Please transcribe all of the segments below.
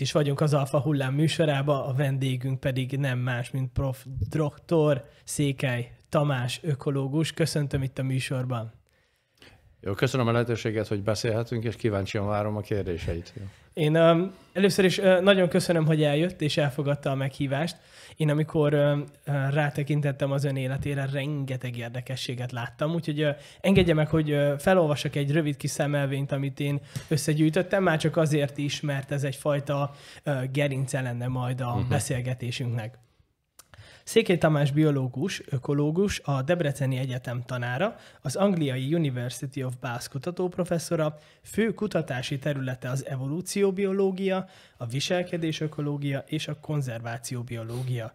itt is vagyunk az Alfa Hullám műsorába, a vendégünk pedig nem más, mint prof. Dr. Székely Tamás ökológus. Köszöntöm itt a műsorban. Jó, köszönöm a lehetőséget, hogy beszélhetünk, és kíváncsian várom a kérdéseit. Én um, először is uh, nagyon köszönöm, hogy eljött és elfogadta a meghívást. Én amikor uh, rátekintettem az ön életére, rengeteg érdekességet láttam, úgyhogy uh, engedje meg, hogy uh, felolvasok egy rövid kis szemelvényt, amit én összegyűjtöttem, már csak azért is, mert ez egyfajta uh, gerince lenne majd a uh-huh. beszélgetésünknek. Székely Tamás biológus, ökológus, a Debreceni Egyetem tanára, az Angliai University of Bath kutatóprofesszora, fő kutatási területe az evolúcióbiológia, a viselkedés ökológia és a konzervációbiológia.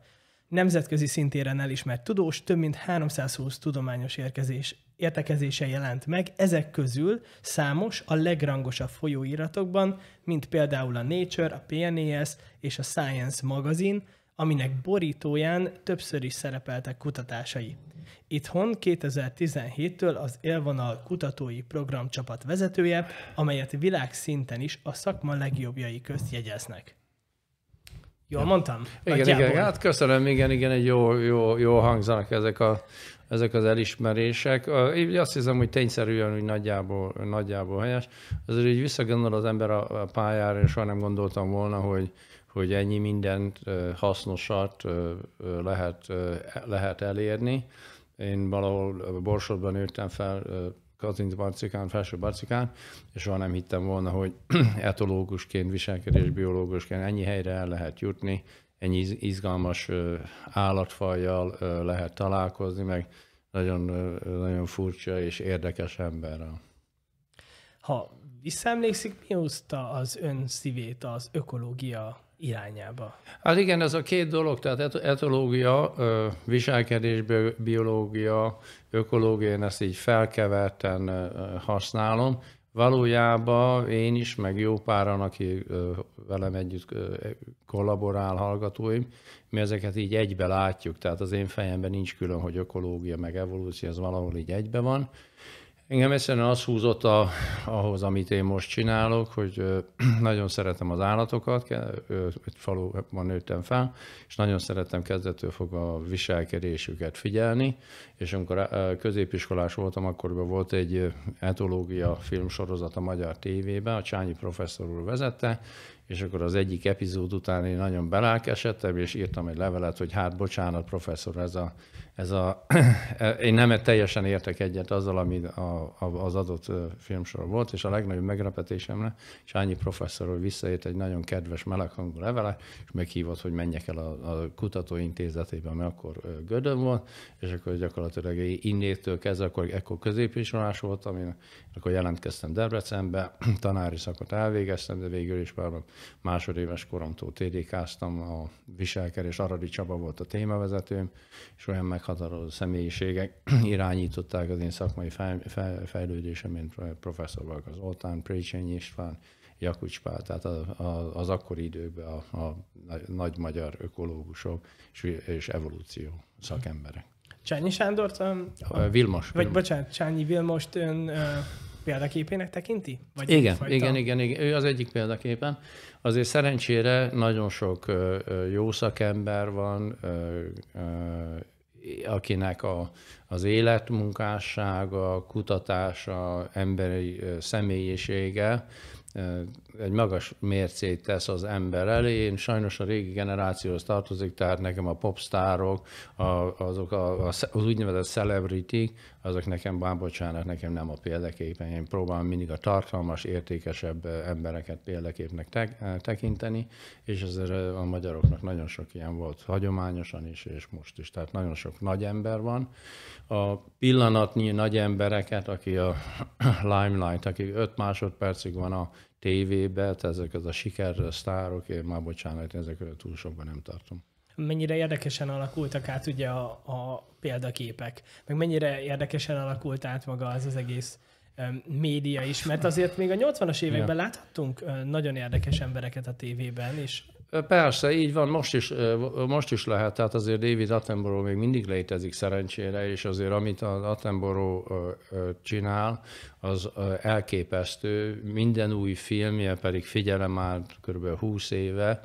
Nemzetközi szintéren elismert tudós több mint 320 tudományos érkezés, értekezése jelent meg, ezek közül számos a legrangosabb folyóiratokban, mint például a Nature, a PNAS e és a Science magazin, aminek borítóján többször is szerepeltek kutatásai. Itthon 2017-től az Élvonal kutatói programcsapat vezetője, amelyet világszinten is a szakma legjobbjai közt jegyeznek. Jól ja. mondtam? Igen, igen, igen, hát köszönöm, igen, igen, egy jó, jó, jó hangzanak ezek, a, ezek az elismerések. Én azt hiszem, hogy tényszerűen úgy nagyjából, nagyjából helyes. Azért így visszagondol az ember a pályára, és soha nem gondoltam volna, hogy, hogy ennyi mindent hasznosat lehet, e, lehet elérni. Én valahol Borsodban nőttem fel, Kazinc Barcikán, Felső Barcikán, és soha nem hittem volna, hogy etológusként, viselkedés biológusként ennyi helyre el lehet jutni, ennyi izgalmas állatfajjal lehet találkozni, meg nagyon, nagyon furcsa és érdekes emberrel. Ha visszaemlékszik, mi hozta az ön szívét az ökológia irányába. Hát igen, ez a két dolog, tehát etológia, viselkedésbiológia, biológia, ökológia, én ezt így felkeverten használom. Valójában én is, meg jó páran, aki velem együtt kollaborál, hallgatóim, mi ezeket így egybe látjuk, tehát az én fejemben nincs külön, hogy ökológia meg evolúció, ez valahol így egybe van. Engem egyszerűen az húzott a, ahhoz, amit én most csinálok, hogy nagyon szeretem az állatokat, egy faluban nőttem fel, és nagyon szeretem kezdettől fogva a viselkedésüket figyelni, és amikor középiskolás voltam, akkor volt egy etológia filmsorozat a Magyar tévében, a Csányi professzor úr vezette, és akkor az egyik epizód után én nagyon belelkesedtem, és írtam egy levelet, hogy hát bocsánat, professzor, ez a ez a, én nem teljesen értek egyet azzal, ami a, a, az adott filmsor volt, és a legnagyobb meglepetésemre annyi professzor hogy visszaért egy nagyon kedves meleghangú levele, és meghívott, hogy menjek el a, a kutatóintézetébe, mert akkor gödön volt, és akkor gyakorlatilag innétől kezdve, akkor, ekkor középiskolás volt, amin akkor jelentkeztem Debrecenbe, tanári szakot elvégeztem, de végül is már másodéves koromtól TDK-ztam, a Viselker és Aradi Csaba volt a témavezetőm, és olyan meg meghatározó személyiségek irányították az én szakmai fej, fej, fejlődésem, mint professzor Valka az Précsény István, Jakucs Pál, tehát az, az akkori időkben a, a nagy magyar ökológusok és, és evolúció szakemberek. Csányi Sándort? A, a, Vilmos. Vagy Vilmos. bocsánat, Csányi Vilmost ön ö, példaképének tekinti? Vagy igen, igen, igen, igen, ő az egyik példaképen. Azért szerencsére nagyon sok jó szakember van, akinek a, az életmunkássága, kutatása, emberi személyisége egy magas mércét tesz az ember elé. Én sajnos a régi generációhoz tartozik, tehát nekem a popstárok, a, azok a, a, az úgynevezett celebrity, azok nekem, bár bocsánat, nekem nem a példaképen. Én próbálom mindig a tartalmas, értékesebb embereket példaképnek te, tekinteni, és ezért a magyaroknak nagyon sok ilyen volt hagyományosan is, és most is. Tehát nagyon sok nagy ember van. A pillanatnyi nagy embereket, aki a limelight, aki öt másodpercig van a tévébe, tehát ezek az a siker, sztárok, én már bocsánat, ezekről túl sokban nem tartom mennyire érdekesen alakultak át ugye a, a példaképek, meg mennyire érdekesen alakult át maga az az egész média is, mert azért még a 80-as években ja. láthattunk nagyon érdekes embereket a tévében, és Persze, így van, most is, most is lehet, tehát azért David Attenborough még mindig létezik szerencsére, és azért amit az Attenborough csinál, az elképesztő. Minden új filmje pedig figyelem már kb. 20 éve,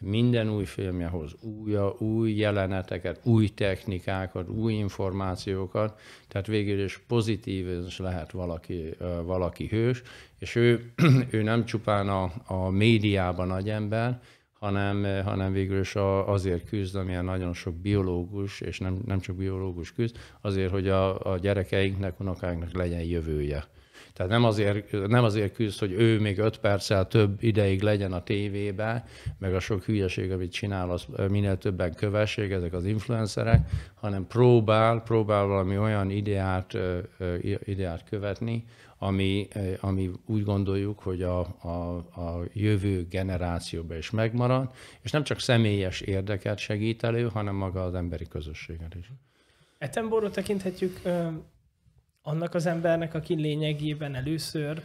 minden új filmjehoz új, új jeleneteket, új technikákat, új információkat, tehát végül is pozitív is lehet valaki, valaki hős, és ő, ő nem csupán a, a médiában nagy ember, hanem, eh, hanem végül is azért küzd, amilyen nagyon sok biológus, és nem, nem csak biológus küzd, azért, hogy a, a gyerekeinknek, unokáinknak legyen jövője. Tehát nem azért, nem azért küzd, hogy ő még öt perccel több ideig legyen a tévébe, meg a sok hülyeség, amit csinál, az eh, minél többen kövessék, ezek az influencerek, hanem próbál, próbál valami olyan ideát, eh, ideát követni, ami, eh, ami úgy gondoljuk, hogy a, a, a jövő generációban is megmarad, és nem csak személyes érdeket segít elő, hanem maga az emberi közösséget is. Etenborot tekinthetjük ö, annak az embernek, aki lényegében először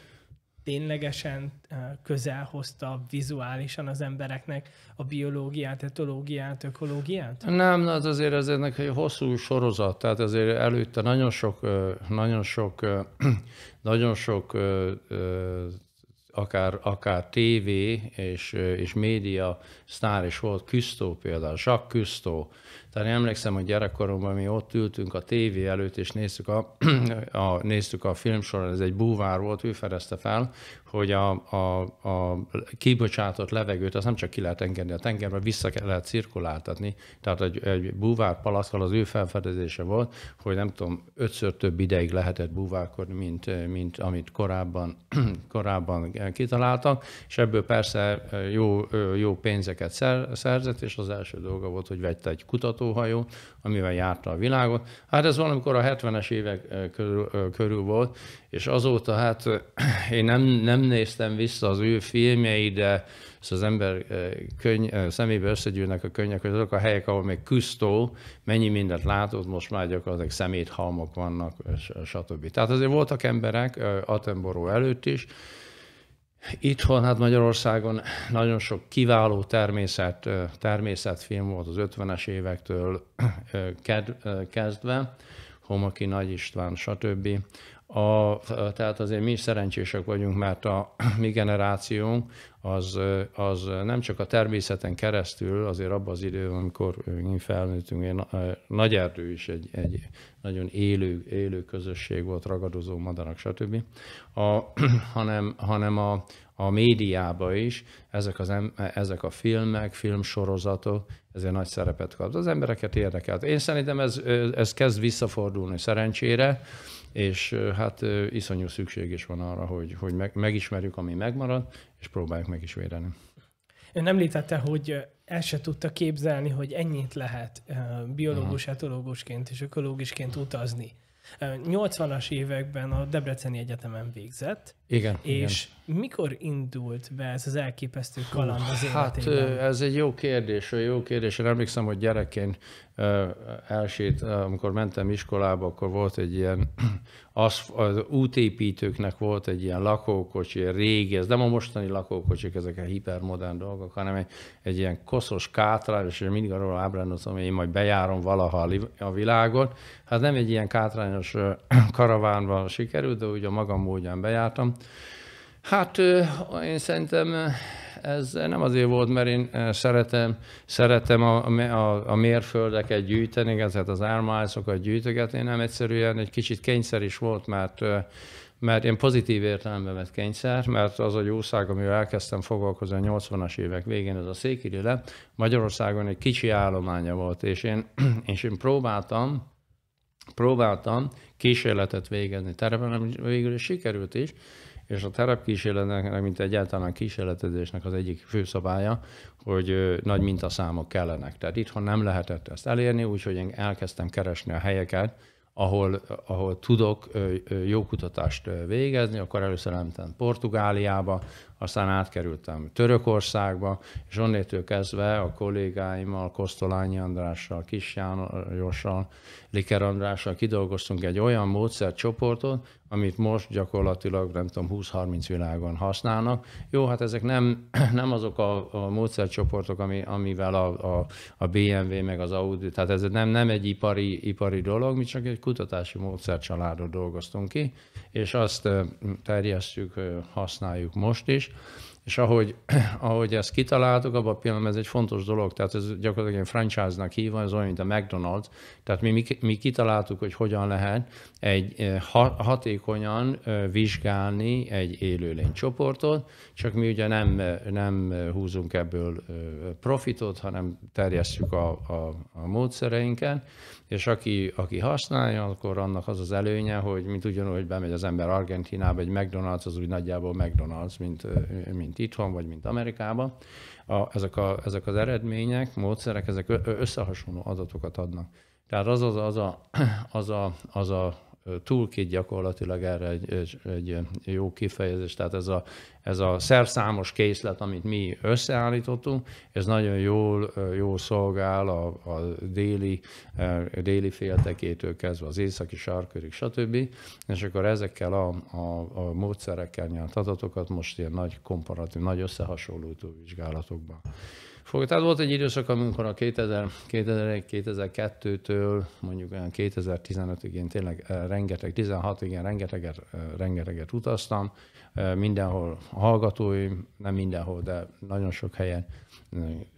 ténylegesen eh, közel hozta vizuálisan az embereknek a biológiát, etológiát, ökológiát? Nem, hát azért ez ennek egy hosszú sorozat, tehát azért előtte nagyon sok, eh, nagyon sok, eh, nagyon sok akár, akár tévé és, és média sztár is volt, Küsztó például, Jacques Küsztó, tehát én emlékszem, hogy gyerekkoromban mi ott ültünk a tévé előtt, és néztük a, a, néztük a filmsorot, ez egy búvár volt, ő fedezte fel, hogy a, a, a kibocsátott levegőt az nem csak ki lehet engedni a tengerbe, vissza lehet cirkuláltatni. Tehát egy, egy búvár palackkal az ő felfedezése volt, hogy nem tudom, ötször több ideig lehetett búvárkodni, mint, mint amit korábban, korábban kitaláltak, és ebből persze jó, jó pénzeket szerzett, és az első dolga volt, hogy vette egy kutató hajó, amivel járta a világot. Hát ez valamikor a 70-es évek eh, körül, eh, körül volt, és azóta hát eh, én nem, nem néztem vissza az ő filmjei, de az ember köny, szemébe összegyűlnek a könnyek, hogy azok a helyek, ahol még küsztó, mennyi mindent látott, most már gyakorlatilag szeméthalmok vannak, stb. Tehát azért voltak emberek Attenborough előtt is, Itthon, hát Magyarországon nagyon sok kiváló természet, természetfilm volt az 50-es évektől kezdve, Homaki Nagy István, stb. A, tehát azért mi is szerencsések vagyunk, mert a mi generációnk az, az nem csak a természeten keresztül, azért abban az időben, amikor mi felnőttünk, én, Nagy Erdő is egy, egy nagyon élő, élő közösség volt, ragadozó madarak, stb., a, hanem, hanem a, a médiába is ezek, az, ezek a filmek, filmsorozatok, ezért nagy szerepet kap. Az embereket érdekelt. Én szerintem ez, ez kezd visszafordulni szerencsére, és hát iszonyú szükség is van arra, hogy, hogy megismerjük, ami megmarad, és próbáljuk meg is védeni. Ön említette, hogy el se tudta képzelni, hogy ennyit lehet biológus, Aha. etológusként és ökológusként utazni. 80-as években a Debreceni Egyetemen végzett. Igen. És igen. mikor indult be ez az elképesztő kaland az hát, életében? Hát ez egy jó kérdés, jó kérdés. Én emlékszem, hogy gyerekként elsőt, amikor mentem iskolába, akkor volt egy ilyen, az, az útépítőknek volt egy ilyen lakókocsi, régi, ez nem a mostani lakókocsik, ezek a hipermodern dolgok, hanem egy, egy ilyen koszos kátrán és mindig arról ábrándozom, hogy én majd bejárom valaha a világot. Hát nem egy ilyen kátrányos karavánban sikerült, de úgy a magam módján bejártam. Hát én szerintem ez nem azért volt, mert én eh, szeretem, szeretem a, a, a mérföldeket gyűjteni, ezeket az ármálszokat gyűjtögetni, nem egyszerűen egy kicsit kényszer is volt, mert eh, mert én pozitív értelemben vett kényszer, mert az a jószág, amivel elkezdtem foglalkozni a 80-as évek végén, ez a Székiri le, Magyarországon egy kicsi állománya volt, és én, és én próbáltam, próbáltam kísérletet végezni terepen, ami végül is sikerült is, és a terepkísérletnek, mint egyáltalán kísérletezésnek az egyik fő szabálya, hogy nagy mintaszámok kellenek. Tehát itthon nem lehetett ezt elérni, úgyhogy én elkezdtem keresni a helyeket, ahol, ahol tudok jó kutatást végezni, akkor először elmentem Portugáliába, aztán átkerültem Törökországba, és onnétől kezdve a kollégáimmal, Kosztolányi Andrással, Kis Jánossal, Liker Andrással kidolgoztunk egy olyan módszercsoportot, amit most gyakorlatilag, nem tudom, 20-30 világon használnak. Jó, hát ezek nem, nem azok a, a módszercsoportok, ami, amivel a, a, a BMW meg az Audi, tehát ez nem, nem egy ipari, ipari dolog, mi csak egy kutatási módszercsaládot dolgoztunk ki, és azt terjesztjük, használjuk most is. És ahogy, ahogy ezt kitaláltuk, abban a pillanatban ez egy fontos dolog, tehát ez gyakorlatilag egy franchise-nak hívva, ez olyan, mint a McDonald's. Tehát mi, mi, mi kitaláltuk, hogy hogyan lehet egy hatékonyan vizsgálni egy élőlény csoportot, csak mi ugye nem, nem húzunk ebből profitot, hanem terjesztjük a, a, a módszereinket és aki, aki használja, akkor annak az az előnye, hogy mint ugyanúgy bemegy az ember Argentinába, egy McDonald's az úgy nagyjából McDonald's, mint, mint itthon, vagy mint Amerikában. A, ezek, a, ezek az eredmények, módszerek, ezek összehasonló adatokat adnak. Tehát az, az, az, a, az, a, az a toolkit gyakorlatilag erre egy, egy, egy jó kifejezés, tehát ez a, ez a szerszámos készlet, amit mi összeállítottunk, ez nagyon jól, jól szolgál a, a déli, déli féltekétől kezdve az északi sarkörig, stb. És akkor ezekkel a, a, a módszerekkel nyert adatokat most ilyen nagy komparatív, nagy összehasonlító vizsgálatokban fog. Tehát volt egy időszak, amikor a 2001-2002-től mondjuk 2015-ig én tényleg eh, rengeteg, 16-ig én rengeteget, eh, rengeteget utaztam, eh, mindenhol hallgatóim, nem mindenhol, de nagyon sok helyen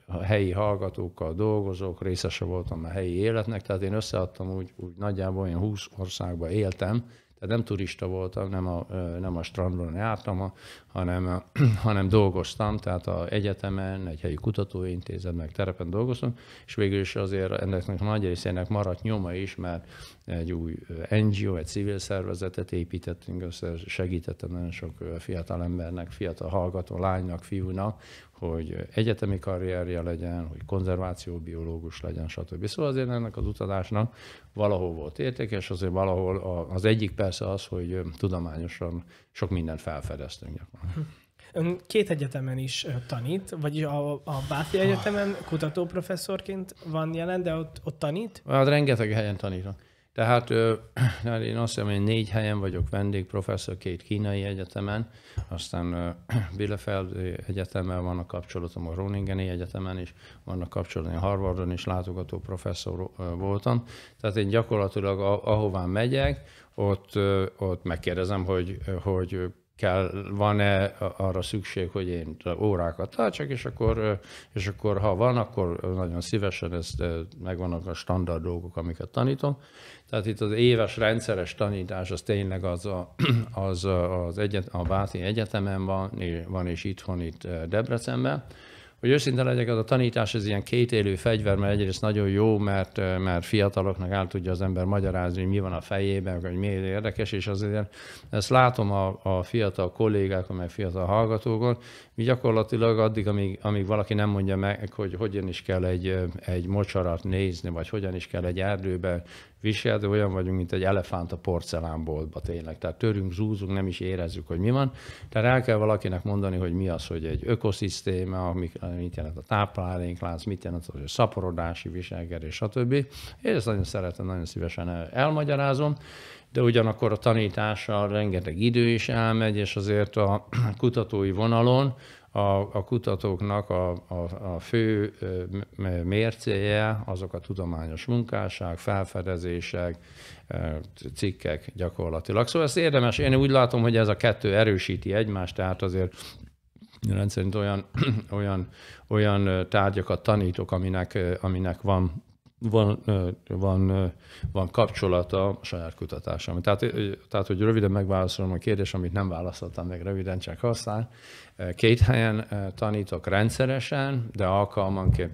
a helyi hallgatókkal dolgozók, részese voltam a helyi életnek, tehát én összeadtam úgy, úgy nagyjából olyan 20 országban éltem, tehát nem turista voltam, nem a, nem a strandon jártam, hanem, hanem dolgoztam, tehát a egyetemen, egy helyi kutatóintézet, meg terepen dolgoztam, és végül is azért ennek nagy részének maradt nyoma is, mert egy új NGO, egy civil szervezetet építettünk össze, segítettem nagyon sok fiatal embernek, fiatal hallgató lánynak, fiúnak, hogy egyetemi karrierje legyen, hogy konzervációbiológus legyen, stb. Szóval azért ennek az utazásnak valahol volt értékes, azért valahol az egyik persze az, hogy tudományosan sok mindent felfedeztünk hm. Ön két egyetemen is tanít, vagyis a, a Báthi Egyetemen ah. kutatóprofesszorként van jelen, de ott, ott tanít? Hát rengeteg helyen tanítok. Tehát hát én azt hiszem, én négy helyen vagyok professzor két kínai egyetemen, aztán Bielefeld egyetemen van a kapcsolatom, a Roningeni egyetemen is vannak kapcsolatom, Harvardon is látogató professzor voltam. Tehát én gyakorlatilag ahová megyek, ott, ott megkérdezem, hogy, hogy kell, van-e arra szükség, hogy én órákat tartsak, és akkor, és akkor ha van, akkor nagyon szívesen ezt eh, megvannak a standard dolgok, amiket tanítom. Tehát itt az éves rendszeres tanítás az tényleg az, a, az, eh, az egyet, a Báti Egyetemen van, van és itthon itt eh, Debrecenben hogy őszinte legyek, az a tanítás ez ilyen kétélő fegyver, mert egyrészt nagyon jó, mert, mert fiataloknak el tudja az ember magyarázni, hogy mi van a fejében, hogy miért érdekes, és azért ezt látom a, a fiatal kollégákon, meg fiatal hallgatókon, mi gyakorlatilag addig, amíg, amíg valaki nem mondja meg, hogy hogyan is kell egy, egy mocsarat nézni, vagy hogyan is kell egy erdőbe viselni, olyan vagyunk, mint egy elefánt a porcelánboltba tényleg. Tehát törünk, zúzunk, nem is érezzük, hogy mi van. Tehát el kell valakinek mondani, hogy mi az, hogy egy ökoszisztéma, mit jelent a tápláléklánc, mit jelent az, hogy a szaporodási viselkedés, stb. Én ezt nagyon szeretem, nagyon szívesen elmagyarázom de ugyanakkor a tanítása rengeteg idő is elmegy, és azért a kutatói vonalon a, a kutatóknak a, a, a fő mércéje azok a tudományos munkásság, felfedezések, cikkek gyakorlatilag. Szóval ez érdemes, én úgy látom, hogy ez a kettő erősíti egymást, tehát azért rendszerint olyan, olyan, olyan tárgyakat tanítok, aminek, aminek van van, van, van kapcsolata a saját kutatásom. Tehát, tehát, hogy röviden megválaszolom a kérdést, amit nem válaszoltam meg röviden, csak aztán. Két helyen tanítok rendszeresen, de alkalmanképp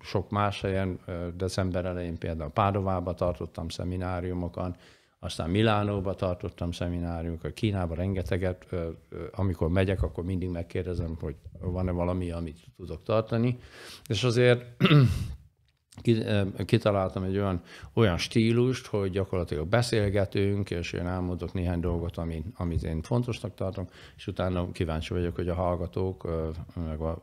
sok más helyen, december elején például Pádovába tartottam szemináriumokon, aztán Milánóba tartottam szemináriumokat, Kínába rengeteget, amikor megyek, akkor mindig megkérdezem, hogy van-e valami, amit tudok tartani, és azért kitaláltam egy olyan, olyan stílust, hogy gyakorlatilag beszélgetünk, és én elmondok néhány dolgot, amit, amit én fontosnak tartom, és utána kíváncsi vagyok, hogy a hallgatók, meg a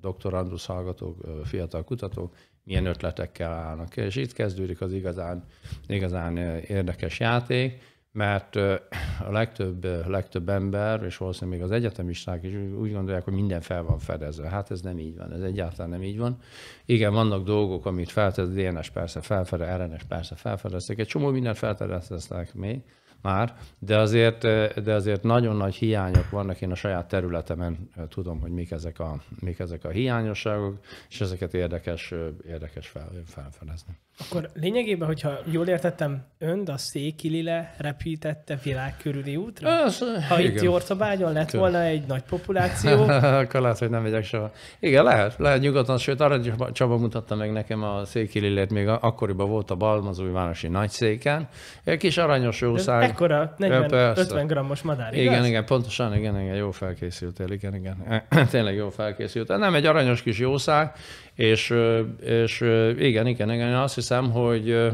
doktorandusz hallgatók, fiatal kutatók milyen ötletekkel állnak. És itt kezdődik az igazán, igazán érdekes játék, mert a legtöbb, legtöbb ember, és valószínűleg még az egyetemisták is úgy gondolják, hogy minden fel van fedezve. Hát ez nem így van, ez egyáltalán nem így van. Igen, vannak dolgok, amit feltesz, DNS persze felfedez, RNS persze felfedeztek, egy csomó mindent felfedeztek még, már, de azért, de azért nagyon nagy hiányok vannak. Én a saját területemen tudom, hogy mik ezek a, mik ezek a hiányosságok, és ezeket érdekes, érdekes fel, felfelezni. Akkor lényegében, hogyha jól értettem, ön a Székilile repítette világ körüli útra? Ez, ha igen. itt Jorcabágyon lett Tűn. volna egy nagy populáció. Akkor lehet, hogy nem megyek soha. Igen, lehet, lehet nyugodtan, sőt, arra Csaba mutatta meg nekem a Székililét, még akkoriban volt a Balmazújvárosi nagyszéken, egy kis aranyos jószág mekkora 40-50 grammos madár, igaz? Igen, igen, pontosan, igen, igen, jó felkészültél, igen, igen. Tényleg jó felkészültél. Nem, egy aranyos kis jószág, és, és igen, igen, igen, én azt hiszem, hogy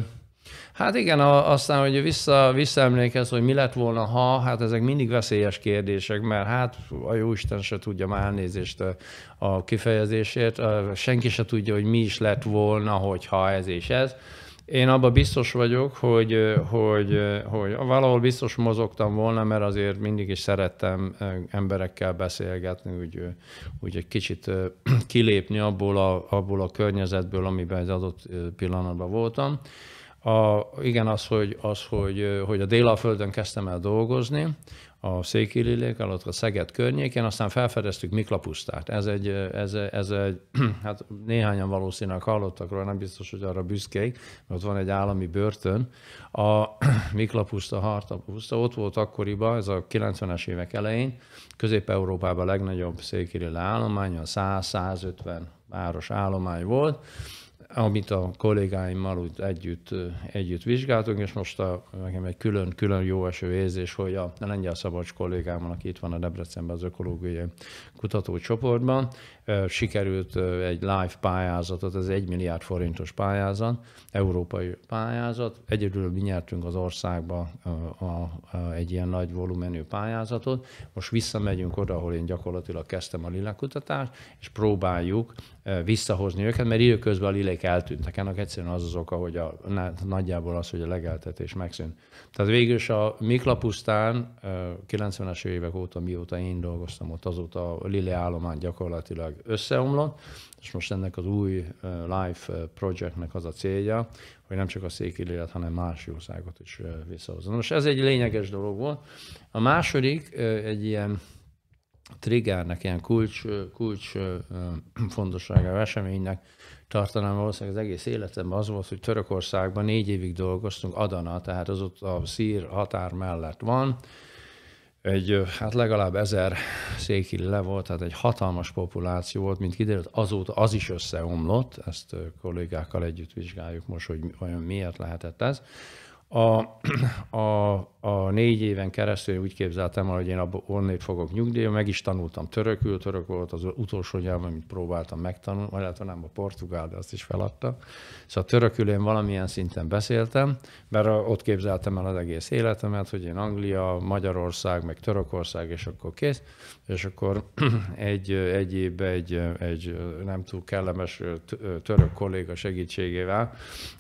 Hát igen, aztán, hogy vissza, visszaemlékez, hogy mi lett volna, ha, hát ezek mindig veszélyes kérdések, mert hát a Jóisten se tudja már elnézést a kifejezésért, senki se tudja, hogy mi is lett volna, hogyha ez és ez. Én abban biztos vagyok, hogy, hogy, hogy valahol biztos mozogtam volna, mert azért mindig is szerettem emberekkel beszélgetni, úgy, úgy egy kicsit kilépni abból a, abból a környezetből, amiben egy adott pillanatban voltam. A, igen, az, hogy, az hogy, hogy a Délaföldön kezdtem el dolgozni, a Székilillék alatt, a Szeged környékén, aztán felfedeztük Miklapusztát. Ez egy, ez, ez egy, hát néhányan valószínűleg hallottak róla, nem biztos, hogy arra büszkék, mert ott van egy állami börtön. A Miklapuszta, Hartapuszta, ott volt akkoriban, ez a 90-es évek elején, Közép-Európában a legnagyobb székirille állomány, a 100-150 város állomány volt, amit a kollégáimmal úgy együtt, együtt vizsgáltunk, és most a, nekem egy külön-külön jó eső érzés, hogy a lengyel szabads kollégámmal, aki itt van a Debrecenben az ökológiai kutatócsoportban sikerült egy live pályázatot, ez egy milliárd forintos pályázat, európai pályázat. Egyedül mi nyertünk az országba a, a, egy ilyen nagy volumenű pályázatot. Most visszamegyünk oda, ahol én gyakorlatilag kezdtem a lilek kutatást, és próbáljuk visszahozni őket, mert időközben a lilek eltűntek. Ennek egyszerűen az az oka, hogy a, nagyjából az, hogy a legeltetés megszűnt. Tehát végül is a Miklapusztán 90-es évek óta, mióta én dolgoztam ott, azóta Lille állomány gyakorlatilag összeomlott, és most ennek az új Life Projectnek az a célja, hogy nem csak a Székillélet, hanem más országot is visszahozzon. Most ez egy lényeges dolog volt. A második egy ilyen triggernek, ilyen kulcs, kulcs fontosságú eseménynek tartanám valószínűleg az egész életemben az volt, hogy Törökországban négy évig dolgoztunk, Adana, tehát az ott a szír határ mellett van, egy, hát legalább ezer székili le volt, tehát egy hatalmas populáció volt, mint kiderült, azóta az is összeomlott, ezt kollégákkal együtt vizsgáljuk most, hogy olyan miért lehetett ez. A, a a négy éven keresztül úgy képzeltem el, hogy én abból onnét fogok nyugdíjba, meg is tanultam törökül, török volt az utolsó nyelv, amit próbáltam megtanulni, lehet, nem a portugál, de azt is feladtam. Szóval törökül én valamilyen szinten beszéltem, mert ott képzeltem el az egész életemet, hogy én Anglia, Magyarország, meg Törökország, és akkor kész, és akkor egy, egy évben egy, egy nem túl kellemes török kolléga segítségével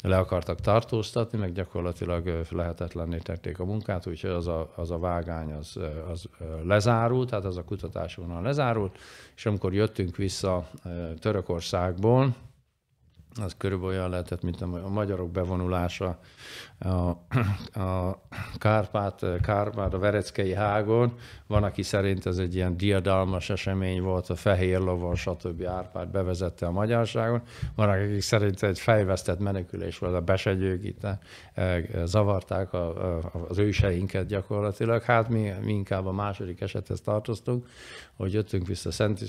le akartak tartóztatni, meg gyakorlatilag lehetetlenné tették a munkát, munkát, úgyhogy az a, az a vágány az, az lezárult, tehát az a vonal lezárult, és amikor jöttünk vissza Törökországból, az körülbelül olyan lehetett, mint a magyarok bevonulása a, a Kárpát, Kárpát, a Vereckei hágon. Van, aki szerint ez egy ilyen diadalmas esemény volt, a fehér lovon, stb. Árpád bevezette a magyarságon. Van, aki szerint egy fejvesztett menekülés volt, a besegyők itt e, e, zavarták a, a, az őseinket gyakorlatilag. Hát mi, mi inkább a második esethez tartoztunk, hogy jöttünk vissza Szent,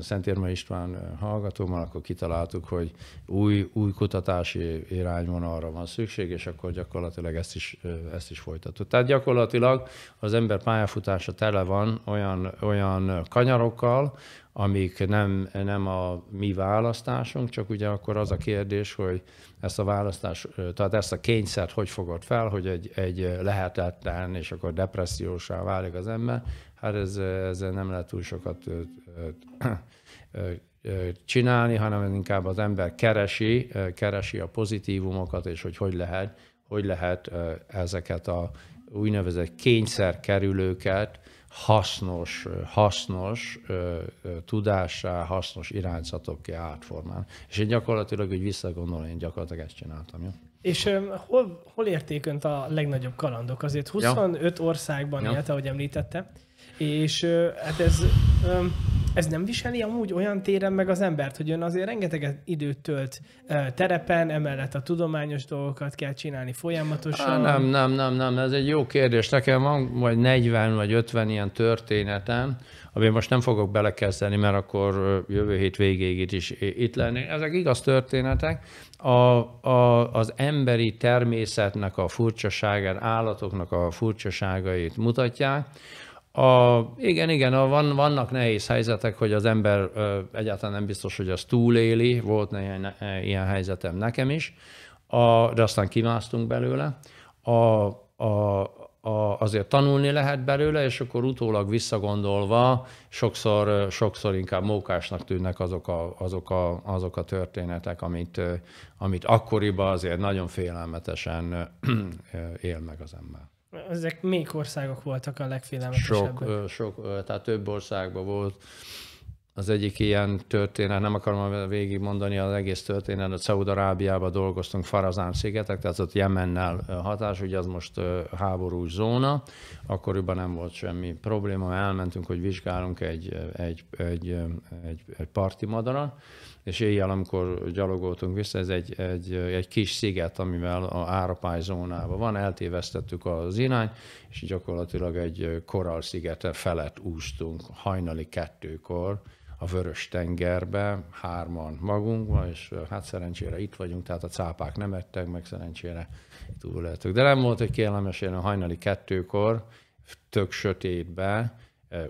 Szent Érme István hallgatómmal, akkor kitaláltuk, hogy új, új kutatási irányvonalra van szükség, és akkor akkor gyakorlatilag ezt is, ezt is folytatod. Tehát gyakorlatilag az ember pályafutása tele van olyan, olyan kanyarokkal, amik nem, nem a mi választásunk, csak ugye akkor az a kérdés, hogy ezt a választás, tehát ezt a kényszert hogy fogod fel, hogy egy, egy lehetetlen, és akkor depressziósá válik az ember, hát ez, ez nem lehet túl sokat csinálni, hanem inkább az ember keresi, keresi a pozitívumokat, és hogy hogy lehet hogy lehet ezeket a úgynevezett kényszerkerülőket hasznos, hasznos tudásra, hasznos irányzatokká átformálni. És én gyakorlatilag, hogy visszagondolom, én gyakorlatilag ezt csináltam. Jó? És um, hol, hol érték önt a legnagyobb kalandok? Azért 25 ja. országban ja. élt, ahogy említette. És hát ez, ez nem viseli amúgy olyan téren meg az embert, hogy ön azért rengeteg időt tölt terepen, emellett a tudományos dolgokat kell csinálni folyamatosan. Á, nem, nem, nem, nem, ez egy jó kérdés. Nekem van vagy 40 vagy 50 ilyen történetem, ami most nem fogok belekezdeni, mert akkor jövő hét végéig itt is itt lennék. Ezek igaz történetek. A, a, az emberi természetnek a furcsaságát, állatoknak a furcsaságait mutatják, a, igen, igen, a, van, vannak nehéz helyzetek, hogy az ember ö, egyáltalán nem biztos, hogy az túléli, volt néhány ne, e, ilyen helyzetem nekem is, a, de aztán kimásztunk belőle. A, a, a, azért tanulni lehet belőle, és akkor utólag visszagondolva sokszor, sokszor inkább mókásnak tűnnek azok a, azok a, azok a történetek, amit, amit akkoriban azért nagyon félelmetesen él meg az ember. Ezek még országok voltak a legfélelmetesebbek? Sok, sok, tehát több országban volt az egyik ilyen történet, nem akarom végigmondani az egész történetet, Szaudarábiában dolgoztunk, Farazán szigetek, tehát ott Jemennel hatás, ugye az most háborús zóna, akkoriban nem volt semmi probléma, elmentünk, hogy vizsgálunk egy, egy, egy, egy, egy parti madara, és éjjel, amikor gyalogoltunk vissza, ez egy, egy, egy kis sziget, amivel a árapály zónában van, eltévesztettük az irány, és gyakorlatilag egy koral szigete felett úsztunk hajnali kettőkor, a Vörös tengerbe, hárman magunkban, és hát szerencsére itt vagyunk, tehát a cápák nem ettek, meg szerencsére túléltük. De nem volt egy kellemes a hajnali kettőkor, tök sötétbe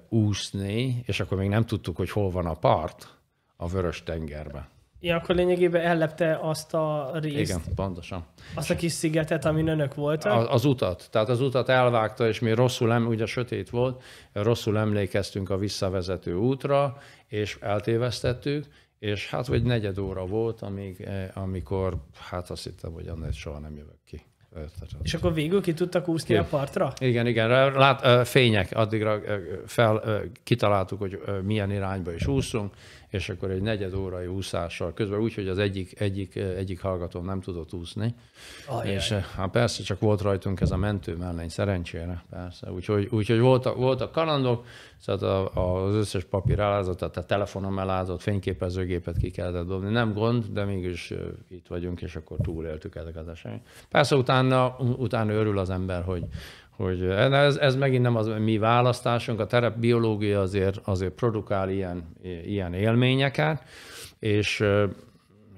úszni, és akkor még nem tudtuk, hogy hol van a part a Vörös tengerbe. Ja, akkor lényegében ellepte azt a részt. Igen, pontosan. Azt a kis szigetet, amin önök voltak. Az, az utat. Tehát az utat elvágta, és mi rosszul, em, ugye sötét volt, rosszul emlékeztünk a visszavezető útra, és eltévesztettük, és hát vagy negyed óra volt, amíg, eh, amikor hát azt hittem, hogy annál soha nem jövök ki. És akkor végül ki tudtak úszni ki. a partra? Igen, igen. Lát, fények, addigra fel, kitaláltuk, hogy milyen irányba is úszunk, és akkor egy negyed órai úszással, közben úgy, hogy az egyik, egyik, egyik hallgató nem tudott úszni, Ajaj. és eh, hát persze csak volt rajtunk ez a mentő mellény, szerencsére, persze, úgyhogy, úgyhogy voltak, voltak kalandok, tehát a, az összes papír elázott, tehát a telefonom elázott, fényképezőgépet ki kellett dobni, nem gond, de mégis eh, itt vagyunk, és akkor túléltük ezeket az eseményeket. Persze utána, utána örül az ember, hogy, hogy ez, ez megint nem az mi választásunk, a terepbiológia azért, azért produkál ilyen, ilyen élményeket, és,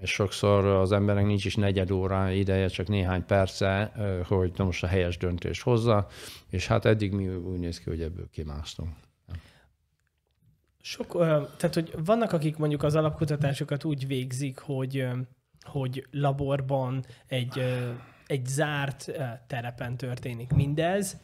és sokszor az embernek nincs is negyed óra ideje, csak néhány perce, hogy most a helyes döntés hozza, és hát eddig mi úgy néz ki, hogy ebből kimásztunk. Sok, tehát, hogy vannak, akik mondjuk az alapkutatásokat úgy végzik, hogy, hogy laborban egy egy zárt terepen történik mindez.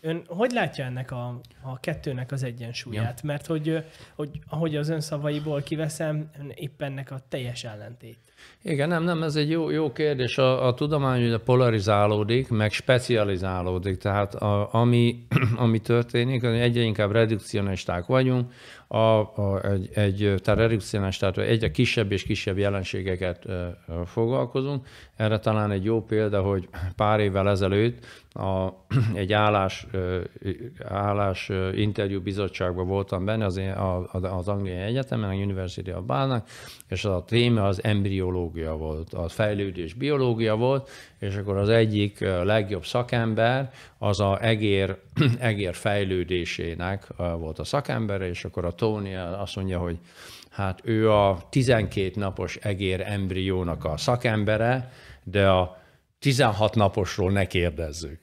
Ön hogy látja ennek a, a kettőnek az egyensúlyát? Ja. Mert hogy, hogy ahogy az ön szavaiból kiveszem, ön épp ennek a teljes ellentét. Igen, nem, nem, ez egy jó, jó kérdés. A, a tudomány ugye polarizálódik, meg specializálódik, tehát a, ami, ami történik, egyre inkább redukcionisták vagyunk, a, a, egy, egy, tehát redukcionistát, egyre kisebb és kisebb jelenségeket ö, foglalkozunk. Erre talán egy jó példa, hogy pár évvel ezelőtt a, egy állás, állás interjú bizottságban voltam benne az, az, az Angliai Egyetemen, a University of Bálnak, és a téma az embrió biológia volt, a fejlődés biológia volt, és akkor az egyik legjobb szakember az a egér, egér fejlődésének volt a szakember, és akkor a Tony azt mondja, hogy hát ő a 12 napos egér embriónak a szakembere, de a 16 naposról ne kérdezzük.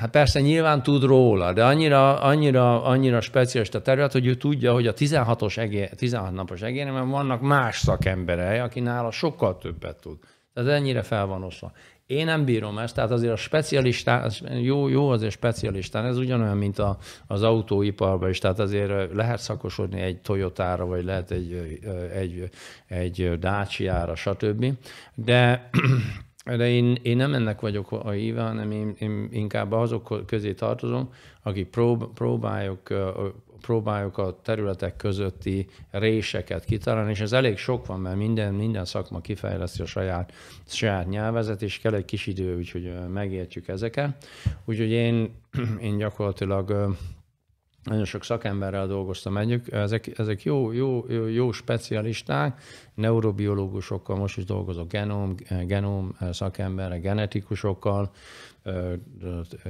Hát persze nyilván tud róla, de annyira, annyira, annyira speciális a terület, hogy ő tudja, hogy a 16-os egé, 16 napos egéremben vannak más szakemberei, aki nála sokkal többet tud. Tehát ennyire fel van oszva. Én nem bírom ezt, tehát azért a specialistán, jó, jó azért specialistán, ez ugyanolyan, mint a, az autóiparban is, tehát azért lehet szakosodni egy Toyotára, vagy lehet egy, egy, egy Dacia-ra, stb. De de én, én nem ennek vagyok a híve, hanem én, én inkább azok közé tartozom, akik prób, próbáljuk, próbáljuk a területek közötti réseket kitalálni, és ez elég sok van, mert minden, minden szakma kifejleszti a saját, saját nyelvezet, és kell egy kis idő, úgyhogy megértjük ezeket. Úgyhogy én, én gyakorlatilag nagyon sok szakemberrel dolgoztam együtt, ezek, ezek jó, jó, jó, jó specialisták, neurobiológusokkal most is dolgozok, genom, eh, genom eh, szakemberre, genetikusokkal,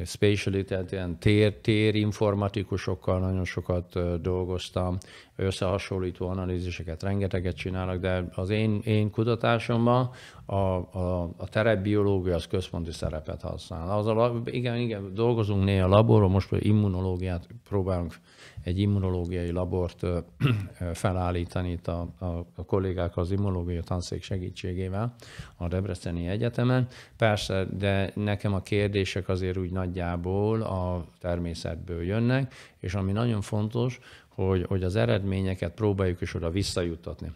spatially, tehát ilyen tér, tér informatikusokkal nagyon sokat dolgoztam, összehasonlító analíziseket rengeteget csinálok, de az én, én kutatásomban a, a, a terepbiológia az központi szerepet használ. Az a, igen, igen, dolgozunk néha laboron, most immunológiát próbálunk egy immunológiai labort felállítani itt a, a, a kollégák az immunológiai tanszék segítségével a Debreceni Egyetemen. Persze, de nekem a kérdések azért úgy nagyjából a természetből jönnek, és ami nagyon fontos, hogy, hogy az eredményeket próbáljuk is oda visszajuttatni.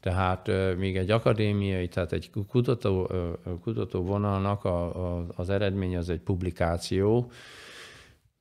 Tehát még egy akadémiai, tehát egy kutató, kutató vonalnak a, a, az eredmény az egy publikáció,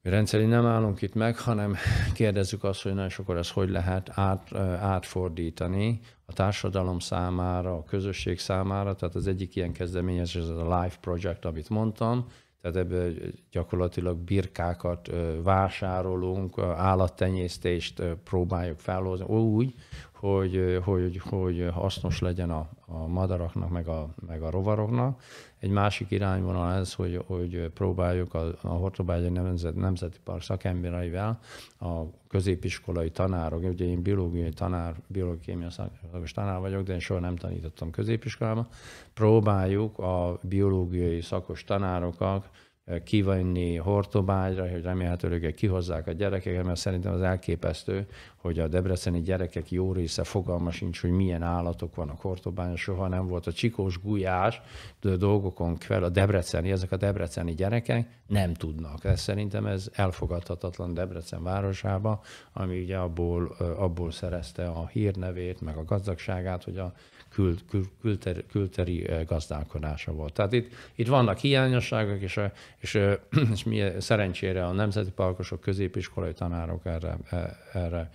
rendszerint nem állunk itt meg, hanem kérdezzük azt, hogy na és akkor ez hogy lehet át, átfordítani a társadalom számára, a közösség számára. Tehát az egyik ilyen kezdeményezés az a Life Project, amit mondtam, tehát ebből gyakorlatilag birkákat vásárolunk, állattenyésztést próbáljuk felhozni úgy, hogy, hogy, hogy hasznos legyen a, a madaraknak, meg a, meg a rovaroknak. Egy másik irányvonal ez, hogy, hogy próbáljuk a, a Hortobágyi Nemzet, Nemzeti Park szakembereivel, a középiskolai tanárok, ugye én biológiai tanár, biológiai kémia szakos tanár vagyok, de én soha nem tanítottam középiskolában, próbáljuk a biológiai szakos tanárokat eh, kivenni Hortobágyra, hogy remélhetőleg kihozzák a gyerekeket, mert szerintem az elképesztő, hogy a debreceni gyerekek jó része fogalma sincs, hogy milyen állatok vannak Hortobán, soha nem volt a csikós gulyás de dolgokon fel, a debreceni, ezek a debreceni gyerekek nem tudnak. Ez szerintem ez elfogadhatatlan Debrecen városába, ami ugye abból, abból szerezte a hírnevét, meg a gazdagságát, hogy a kül, kül, külter, külteri gazdálkodása volt. Tehát itt, itt vannak hiányosságok, és, a, és, és mi szerencsére a nemzeti parkosok, középiskolai tanárok erre, e, erre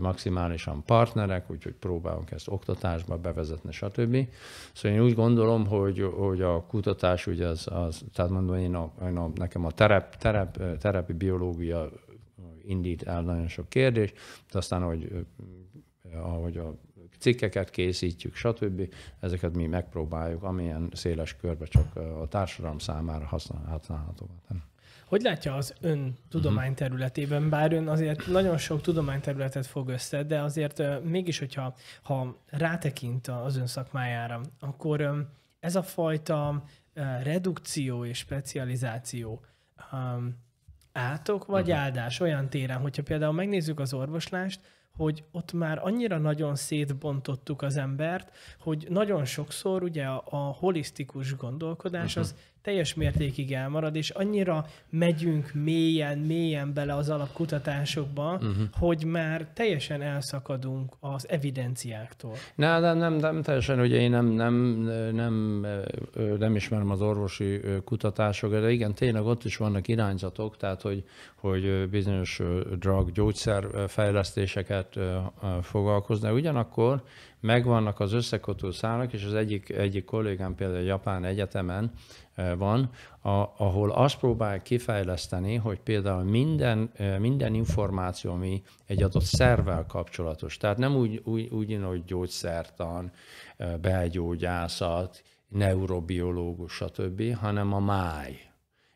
maximálisan partnerek, úgyhogy próbálunk ezt oktatásba bevezetni, stb. Szóval én úgy gondolom, hogy, hogy a kutatás, ugye az, az tehát mondom, én a, én a, nekem a terep, terep, terepi biológia indít el nagyon sok kérdést, de aztán, hogy ahogy a cikkeket készítjük, stb. Ezeket mi megpróbáljuk, amilyen széles körbe csak a társadalom számára használhatóvá tenni. Hogy látja az ön tudományterületében bár ön azért nagyon sok tudományterületet fog össze, de azért mégis, hogyha ha rátekint az ön szakmájára, akkor ez a fajta redukció és specializáció átok vagy mhm. áldás olyan téren, hogyha például megnézzük az orvoslást, hogy ott már annyira nagyon szétbontottuk az embert, hogy nagyon sokszor ugye a, a holisztikus gondolkodás uh-huh. az teljes mértékig elmarad, és annyira megyünk mélyen, mélyen bele az alapkutatásokba, uh-huh. hogy már teljesen elszakadunk az evidenciáktól. Nem, nem, nem, nem teljesen, ugye én nem, nem, nem, nem ismerem az orvosi kutatásokat, de igen, tényleg ott is vannak irányzatok, tehát hogy, hogy bizonyos drug, gyógyszer fejlesztéseket foglalkoznak. Ugyanakkor megvannak az összekötő szálak, és az egyik, egyik kollégám például a Japán Egyetemen eh, van, a, ahol azt próbálják kifejleszteni, hogy például minden, eh, minden információ, ami egy adott szervvel kapcsolatos, tehát nem úgy, úgy, úgy hogy gyógyszertan, eh, belgyógyászat, neurobiológus, stb., hanem a máj.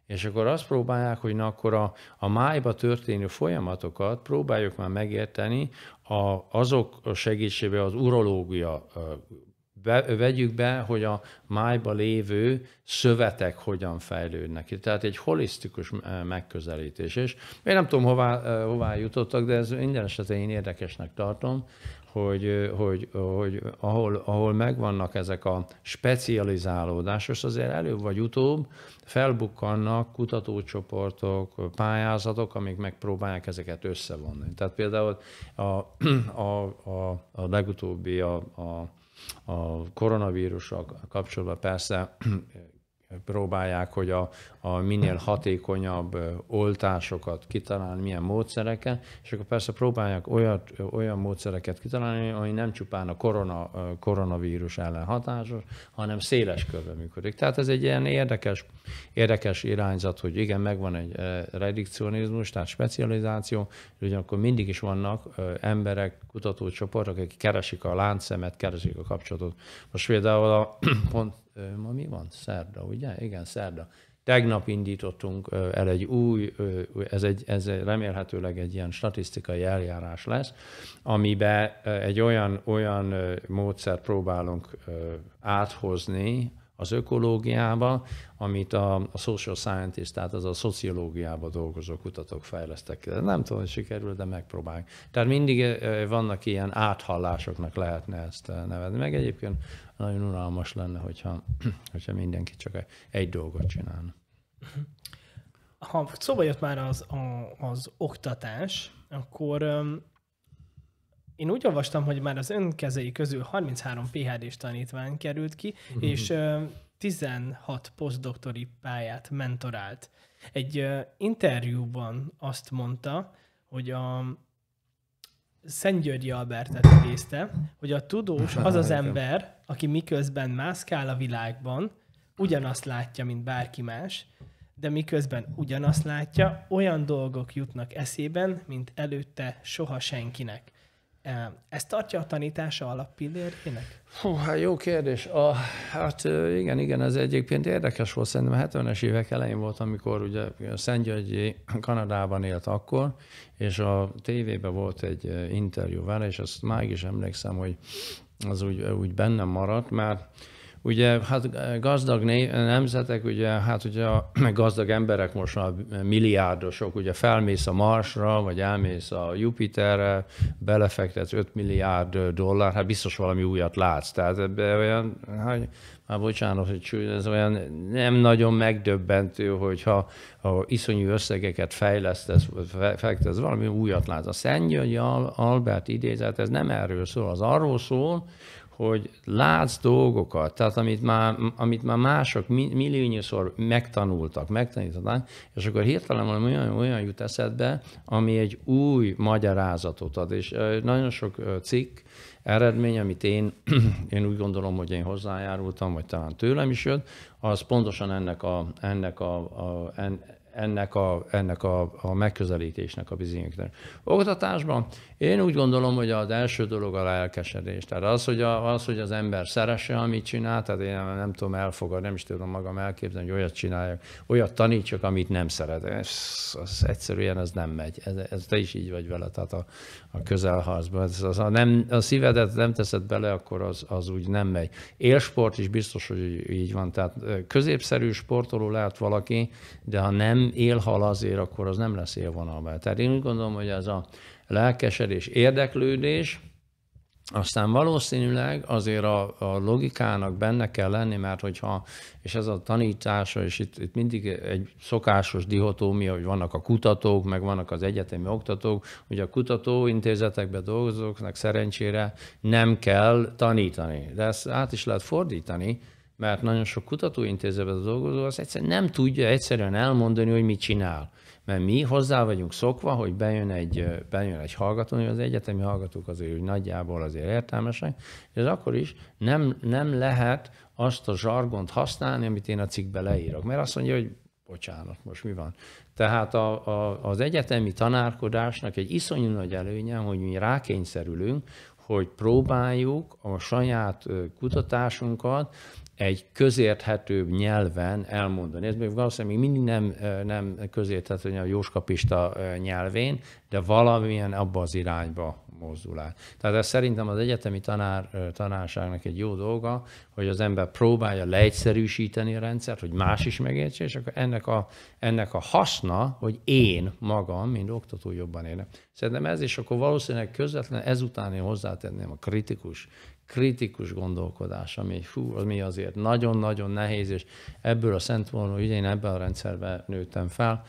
És akkor azt próbálják, hogy na akkor a, a májba történő folyamatokat próbáljuk már megérteni a, azok segítségével az urológia be, vegyük be, hogy a májba lévő szövetek hogyan fejlődnek. Tehát egy holisztikus megközelítés. És én nem tudom, hová, hová jutottak, de ez minden esetén én érdekesnek tartom, hogy, hogy, hogy ahol, ahol megvannak ezek a specializálódásos, azért előbb vagy utóbb felbukkannak kutatócsoportok, pályázatok, amik megpróbálják ezeket összevonni. Tehát például a, a, a, a legutóbbi a, a, a koronavírussal kapcsolatban persze próbálják, hogy a, a minél hatékonyabb oltásokat kitalálni, milyen módszereken, és akkor persze próbálják olyat, olyan módszereket kitalálni, ami nem csupán a korona, koronavírus ellen hatásos, hanem széles körben működik. Tehát ez egy ilyen érdekes, érdekes irányzat, hogy igen, megvan egy redikcionizmus, tehát specializáció, és ugyanakkor mindig is vannak emberek, kutatócsoportok, akik keresik a láncszemet, keresik a kapcsolatot. Most például a pont ma mi van? Szerda, ugye? Igen, szerda Tegnap indítottunk el egy új, ez, egy, ez remélhetőleg egy ilyen statisztikai eljárás lesz, amiben egy olyan, olyan módszert próbálunk áthozni, az ökológiába, amit a, a social scientist, tehát az a szociológiába dolgozó kutatók fejlesztek. Nem tudom, hogy sikerül, de megpróbáljuk. Tehát mindig vannak ilyen áthallásoknak lehetne ezt nevezni. Meg egyébként nagyon unalmas lenne, hogyha, hogyha mindenki csak egy dolgot csinálna. Ha szóba jött már az, a, az oktatás, akkor én úgy olvastam, hogy már az ön kezei közül 33 PHD-s tanítvány került ki, mm-hmm. és 16 posztdoktori pályát mentorált. Egy interjúban azt mondta, hogy a Györgyi Albertet idézte, hogy a tudós az az ember, aki miközben mászkál a világban, ugyanazt látja, mint bárki más, de miközben ugyanazt látja, olyan dolgok jutnak eszében, mint előtte soha senkinek. Ezt tartja a tanítása alappillérének? Hú, hát jó kérdés. A, hát igen, igen, ez egyébként érdekes volt. Szerintem 70-es évek elején volt, amikor ugye Györgyi Kanadában élt akkor, és a tévében volt egy interjú vele, és azt máig is emlékszem, hogy az úgy, úgy bennem maradt, mert Ugye hát eh, gazdag eh, nemzetek, ugye hát ugye a gazdag emberek most már milliárdosok, ugye felmész a Marsra, vagy elmész a Jupiterre, belefektetsz 5 milliárd eh, dollár, hát biztos valami újat látsz. Tehát ebbe olyan, hát, már bocsánat, hogy ez olyan nem nagyon megdöbbentő, hogyha ha iszonyú összegeket fejlesztesz, fektesz, valami újat látsz. A Szent Albert idézet, ez nem erről szól, az arról szól, hogy látsz dolgokat, tehát amit már, amit már mások milliónyiszor megtanultak, megtanították, és akkor hirtelen valami olyan, olyan jut eszedbe, ami egy új magyarázatot ad, és nagyon sok cikk, eredmény, amit én, én úgy gondolom, hogy én hozzájárultam, vagy talán tőlem is jött, az pontosan ennek a, ennek a, a en, ennek a, ennek a, a megközelítésnek a bizonyítása. Oktatásban én úgy gondolom, hogy az első dolog a lelkesedés. Tehát az, hogy, a, az, hogy az ember szeresse, amit csinál, tehát én nem nem tudom elfogadni, nem is tudom magam elképzelni, hogy olyat csináljak, olyat tanítsak, amit nem szeret. Ez, az egyszerűen ez nem megy. Ez, ez, te is így vagy vele, tehát a, a közelharcban. Ez, az, ha nem, a szívedet nem teszed bele, akkor az, az úgy nem megy. Élsport is biztos, hogy így van. Tehát középszerű sportoló lehet valaki, de ha nem élhal azért, akkor az nem lesz élvonalban. Tehát én úgy gondolom, hogy ez a lelkesedés, érdeklődés, aztán valószínűleg azért a, a logikának benne kell lenni, mert hogyha, és ez a tanítása, és itt, itt mindig egy szokásos dihotómia, hogy vannak a kutatók, meg vannak az egyetemi oktatók, hogy a kutatóintézetekben dolgozóknak szerencsére nem kell tanítani. De ezt át is lehet fordítani, mert nagyon sok kutatóintézetben dolgozó az egyszerűen nem tudja egyszerűen elmondani, hogy mit csinál. Mert mi hozzá vagyunk szokva, hogy bejön egy, bejön egy hallgató, hogy az egyetemi hallgatók azért úgy nagyjából azért értelmesek, és ez akkor is nem, nem lehet azt a zsargont használni, amit én a cikkbe leírok. Mert azt mondja, hogy bocsánat, most mi van? Tehát a, a, az egyetemi tanárkodásnak egy iszonyú nagy előnye, hogy mi rákényszerülünk, hogy próbáljuk a saját kutatásunkat egy közérthetőbb nyelven elmondani. Ez még valószínűleg még mindig nem, nem közérthető a jóskapista nyelvén, de valamilyen abba az irányba mozdul el. Tehát ez szerintem az egyetemi tanár, tanárságnak egy jó dolga, hogy az ember próbálja leegyszerűsíteni a rendszert, hogy más is megértse, és akkor ennek a, ennek a haszna, hogy én magam, mint oktató jobban érnek. Szerintem ez, és akkor valószínűleg közvetlenül ezután én hozzátenném a kritikus kritikus gondolkodás, ami, hú, ami azért nagyon-nagyon nehéz, és ebből a Szent Volna ügyén, ebben a rendszerben nőttem fel.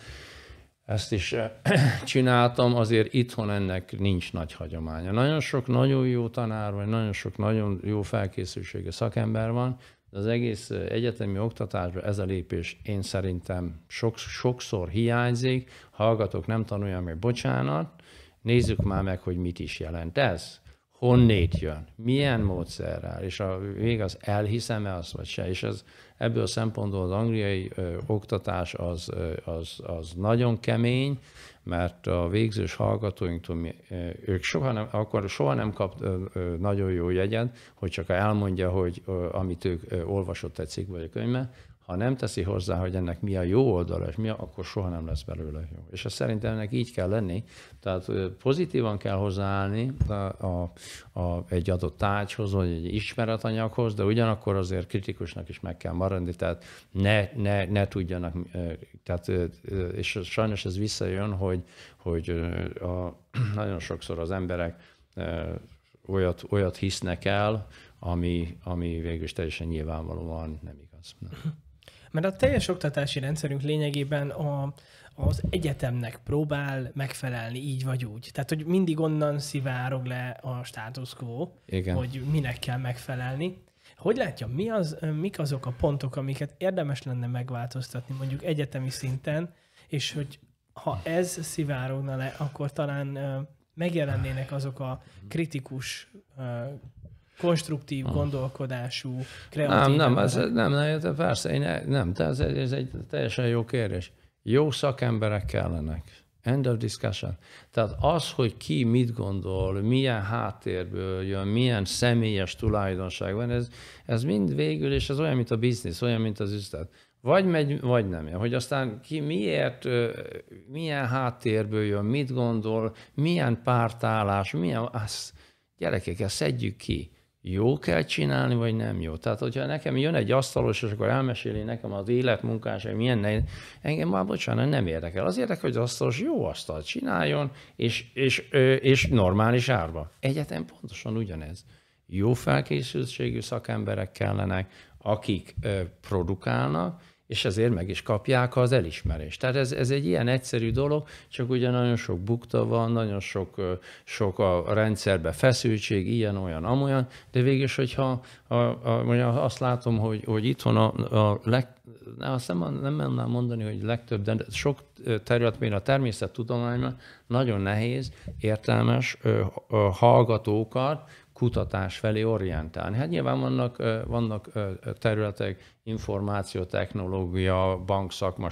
Ezt is eh, csináltam, azért itthon ennek nincs nagy hagyománya. Nagyon sok nagyon jó tanár, vagy nagyon sok nagyon jó felkészültségű szakember van, de az egész eh, egyetemi oktatásban ez a lépés én szerintem sok, sokszor hiányzik. Hallgatok, nem tanulják meg, bocsánat, nézzük már meg, hogy mit is jelent ez honnét jön, milyen módszerrel, és a vég az elhiszem-e azt, vagy se. És ez, ebből a szempontból az angliai ö, oktatás az, ö, az, az nagyon kemény, mert a végzős hallgatóink, ők soha nem, akkor soha nem kap ö, ö, nagyon jó jegyet, hogy csak elmondja, hogy ö, amit ők ö, olvasott egy cikkbe vagy a könyvben, ha nem teszi hozzá, hogy ennek mi a jó oldala, és mi a, akkor soha nem lesz belőle jó. És ez szerintem ennek így kell lenni. Tehát pozitívan kell hozzáállni a, a, a, egy adott tárgyhoz, vagy egy ismeretanyaghoz, de ugyanakkor azért kritikusnak is meg kell maradni, tehát ne, ne, ne tudjanak, tehát, és sajnos ez visszajön, hogy, hogy a, nagyon sokszor az emberek olyat, olyat hisznek el, ami, ami végül is teljesen nyilvánvalóan nem igaz. Nem. Mert a teljes oktatási rendszerünk lényegében a, az egyetemnek próbál megfelelni így vagy úgy. Tehát, hogy mindig onnan szivárog le a status quo, Igen. hogy minek kell megfelelni. Hogy látja, mi az, mik azok a pontok, amiket érdemes lenne megváltoztatni mondjuk egyetemi szinten, és hogy ha ez szivárogna le, akkor talán megjelennének azok a kritikus konstruktív ah. gondolkodású, kreatív. Nem, nem, ez, nem, nem, persze, én nem, de ez, egy, ez egy teljesen jó kérdés. Jó szakemberek kellenek. End of discussion. Tehát az, hogy ki mit gondol, milyen háttérből jön, milyen személyes tulajdonság van, ez, ez mind végül, és ez olyan, mint a biznisz, olyan, mint az üzlet. Vagy megy, vagy nem Hogy aztán ki miért, milyen háttérből jön, mit gondol, milyen pártállás, milyen, az, gyerekek, ezt szedjük ki jó kell csinálni, vagy nem jó. Tehát, hogyha nekem jön egy asztalos, és akkor elmeséli nekem az hogy milyen nehéz, engem már bocsánat, nem érdekel. Az érdekel, hogy az asztalos jó asztalt csináljon, és, és, és normális árba. Egyetem pontosan ugyanez. Jó felkészültségű szakemberek kellenek, akik produkálnak, és ezért meg is kapják az elismerést. Tehát ez, ez egy ilyen egyszerű dolog, csak ugye nagyon sok bukta van, nagyon sok, sok a rendszerbe feszültség, ilyen, olyan, amolyan, de végül is, hogyha a, a, azt látom, hogy, hogy itthon a, a leg, azt nem, nem mennám mondani, hogy legtöbb, de sok terület, a természettudományban nagyon nehéz értelmes hallgatókat kutatás felé orientálni. Hát nyilván vannak, vannak területek, információ, technológia, bankszakma,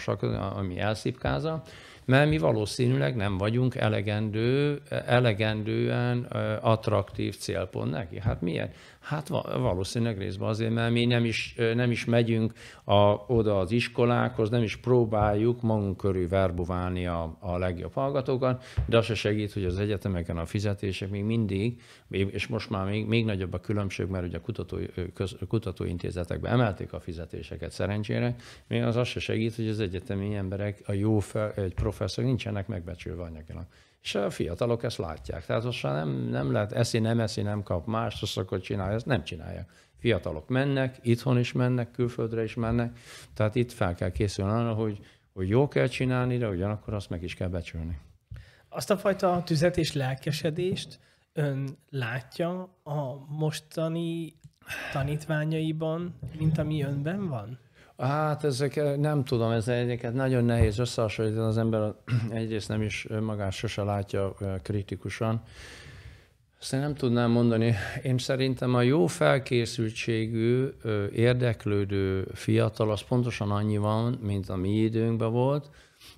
ami elszipkáza, mert mi valószínűleg nem vagyunk elegendő, elegendően attraktív célpont neki. Hát miért? Hát valószínűleg részben azért, mert mi nem is, nem is megyünk a, oda az iskolákhoz, nem is próbáljuk magunk körül verboválni a, a legjobb hallgatókat, de az se segít, hogy az egyetemeken a fizetések még mindig, és most már még, még nagyobb a különbség, mert ugye a kutató, köz, kutatóintézetekbe emelték a fizetéseket szerencsére, még az az se segít, hogy az egyetemi emberek, a jó fel, egy professzor nincsenek megbecsülve anyagilag. És a fiatalok ezt látják. Tehát most nem, nem lehet eszi, nem eszi, nem kap más, azt akkor csinálja, ezt nem csinálják. Fiatalok mennek, itthon is mennek, külföldre is mennek, tehát itt fel kell készülni arra, hogy, hogy jó kell csinálni, de ugyanakkor azt meg is kell becsülni. Azt a fajta tüzet és lelkesedést ön látja a mostani tanítványaiban, mint ami önben van? Hát ezek, eh, nem tudom, ez egyébként nagyon nehéz összehasonlítani, az ember egyrészt nem is eh, magát sose látja eh, kritikusan. Ezt nem tudnám mondani. Én szerintem a jó felkészültségű, érdeklődő fiatal az pontosan annyi van, mint a mi időnkben volt,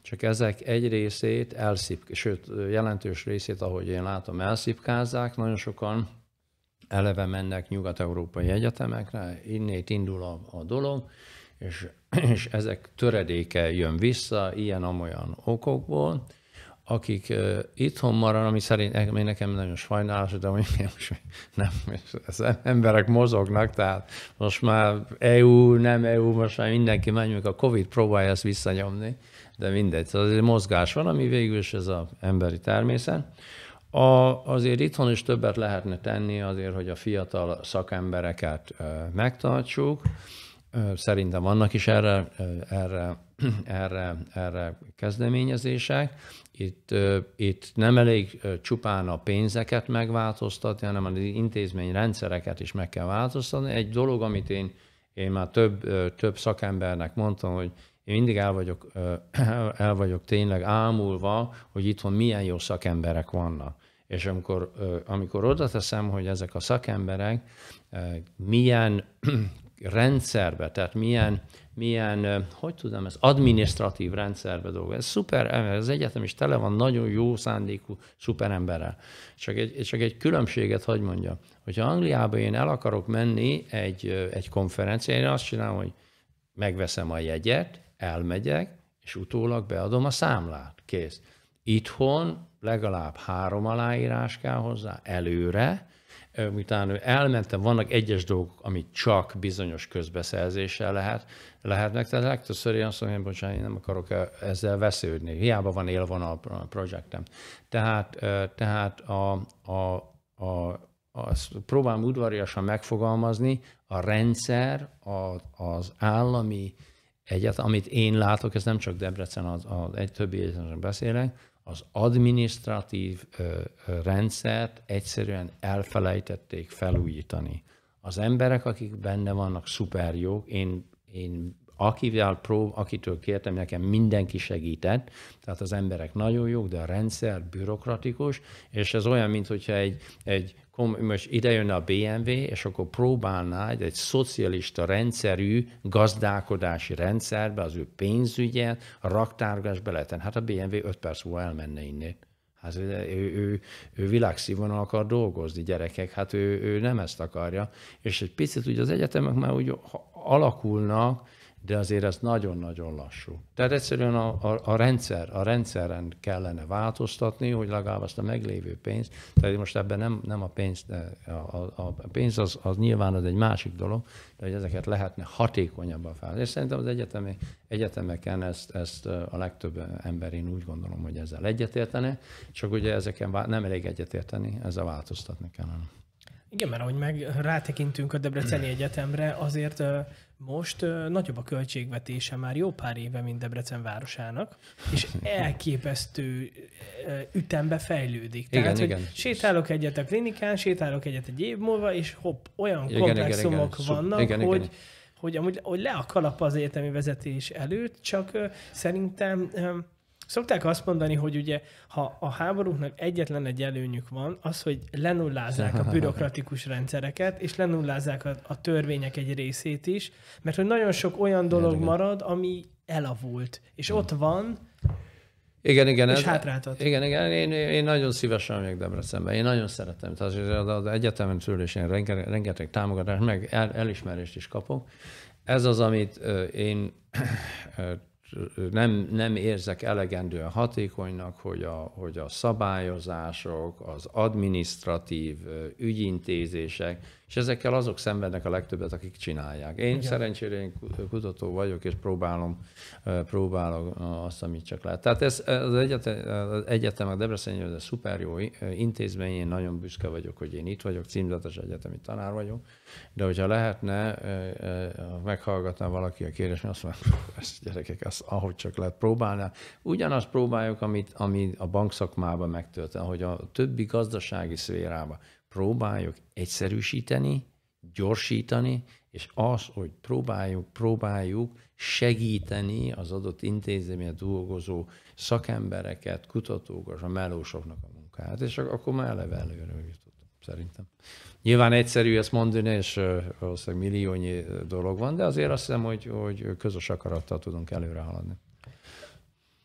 csak ezek egy részét elszip, sőt, jelentős részét, ahogy én látom, elszipkázzák. Nagyon sokan eleve mennek nyugat-európai egyetemekre, innét indul a, a dolog, és, és ezek töredéke jön vissza ilyen-amolyan okokból, akik uh, itthon maradnak, ami szerint ami nekem nagyon sajnálatos, de most nem, az emberek mozognak, tehát most már EU, nem EU, most már mindenki menjünk, a Covid próbálja ezt visszanyomni, de mindegy, szóval azért mozgás van, ami végül is ez az emberi természet. A, azért itthon is többet lehetne tenni azért, hogy a fiatal szakembereket megtartsuk, Szerintem vannak is erre, erre, erre, erre kezdeményezések. Itt, itt nem elég csupán a pénzeket megváltoztatni, hanem az intézményrendszereket is meg kell változtatni. Egy dolog, amit én, én már több, több szakembernek mondtam, hogy én mindig el vagyok, el vagyok tényleg ámulva, hogy itthon milyen jó szakemberek vannak. És amikor, amikor oda teszem, hogy ezek a szakemberek milyen rendszerbe, tehát milyen, milyen hogy tudom, ez adminisztratív rendszerbe dolgozik. Ez szuper, az egyetem is tele van nagyon jó szándékú szuper emberrel. Csak egy, csak egy különbséget hagy mondja. Hogyha Angliába én el akarok menni egy, egy konferenciára, én azt csinálom, hogy megveszem a jegyet, elmegyek, és utólag beadom a számlát. Kész. Itthon legalább három aláírás kell hozzá előre, miután ő elmentem, vannak egyes dolgok, amit csak bizonyos közbeszerzéssel lehet, lehetnek, tehát legtöbbször én azt mondom, hogy bocsánat, én nem akarok e, ezzel vesződni, hiába van élvonal a projektem. Tehát, tehát a, a, a, azt próbálom udvariasan megfogalmazni, a rendszer, a, az állami egyet, amit én látok, ez nem csak Debrecen, az, az egy többi egyetemben beszélek, az administratív ö, rendszert egyszerűen elfelejtették felújítani. Az emberek, akik benne vannak, szuper jók. Én, én akivel prób, akitől kértem, nekem mindenki segített, tehát az emberek nagyon jók, de a rendszer bürokratikus, és ez olyan, mintha egy, egy kom, most idejön a BMW, és akkor próbálná egy, egy szocialista rendszerű gazdálkodási rendszerbe az ő pénzügyet, a raktárgás beleten. Hát a BMW 5 perc múlva elmenne innét. Hát ő, ő, ő, ő világszínvonal akar dolgozni, gyerekek, hát ő, ő nem ezt akarja. És egy picit ugye az egyetemek már úgy alakulnak, de azért ez nagyon-nagyon lassú. Tehát egyszerűen a, a, a rendszer, a rendszeren kellene változtatni, hogy legalább azt a meglévő pénzt, tehát most ebben nem, nem a pénz, a, a, a pénz az, az nyilván az egy másik dolog, de hogy ezeket lehetne hatékonyabban fel. És szerintem az egyetemi, egyetemeken ezt, ezt a legtöbb ember, én úgy gondolom, hogy ezzel egyetértene, csak ugye ezeken nem elég egyetérteni, ezzel változtatni kellene. Igen, mert ahogy meg rátekintünk a Debreceni Egyetemre, azért most ö, nagyobb a költségvetése már jó pár éve, mint Debrecen városának, és elképesztő ö, ütembe fejlődik. Igen, Tehát, igen. hogy sétálok egyet a klinikán, sétálok egyet egy év múlva, és hopp, olyan igen, komplexumok igen, igen. vannak, igen, hogy igen. hogy amúgy hogy le a kalap az egyetemi vezetés előtt, csak szerintem Szokták azt mondani, hogy ugye, ha a háborúknak egyetlen egy előnyük van, az, hogy lenullázzák a bürokratikus rendszereket, és lenullázzák a, a törvények egy részét is, mert hogy nagyon sok olyan dolog marad, ami elavult, és ott van, igen, igen. És ez, hátráltat. Igen, igen. Én, én nagyon szívesen vagyok Debrecenbe. Én nagyon szeretem. Tehát az, az egyetemen én rengeteg, rengeteg támogatást, meg el, elismerést is kapok. Ez az, amit én nem, nem érzek elegendően hatékonynak, hogy a, hogy a szabályozások, az administratív ügyintézések, és ezekkel azok szenvednek a legtöbbet, akik csinálják. Én Igen. szerencsére én kutató vagyok, és próbálom, próbálok azt, amit csak lehet. Tehát ez, az, egyetem, az egyetem a Debrecen ez egy szuper jó intézmény, én nagyon büszke vagyok, hogy én itt vagyok, címzetes egyetemi tanár vagyok, de hogyha lehetne, meghallgatná valaki a kérdést, azt mondja, ezt gyerekek, ezt ahogy csak lehet próbálni. Ugyanazt próbáljuk, amit, ami a bankszakmában megtörtént, hogy a többi gazdasági szférában próbáljuk egyszerűsíteni, gyorsítani, és az, hogy próbáljuk, próbáljuk segíteni az adott intézményen dolgozó szakembereket, kutatókat, a melósoknak a munkáját, és akkor már eleve előre jutottam, szerintem. Nyilván egyszerű ezt mondani, és valószínűleg milliónyi dolog van, de azért azt hiszem, hogy, hogy közös akarattal tudunk előre haladni.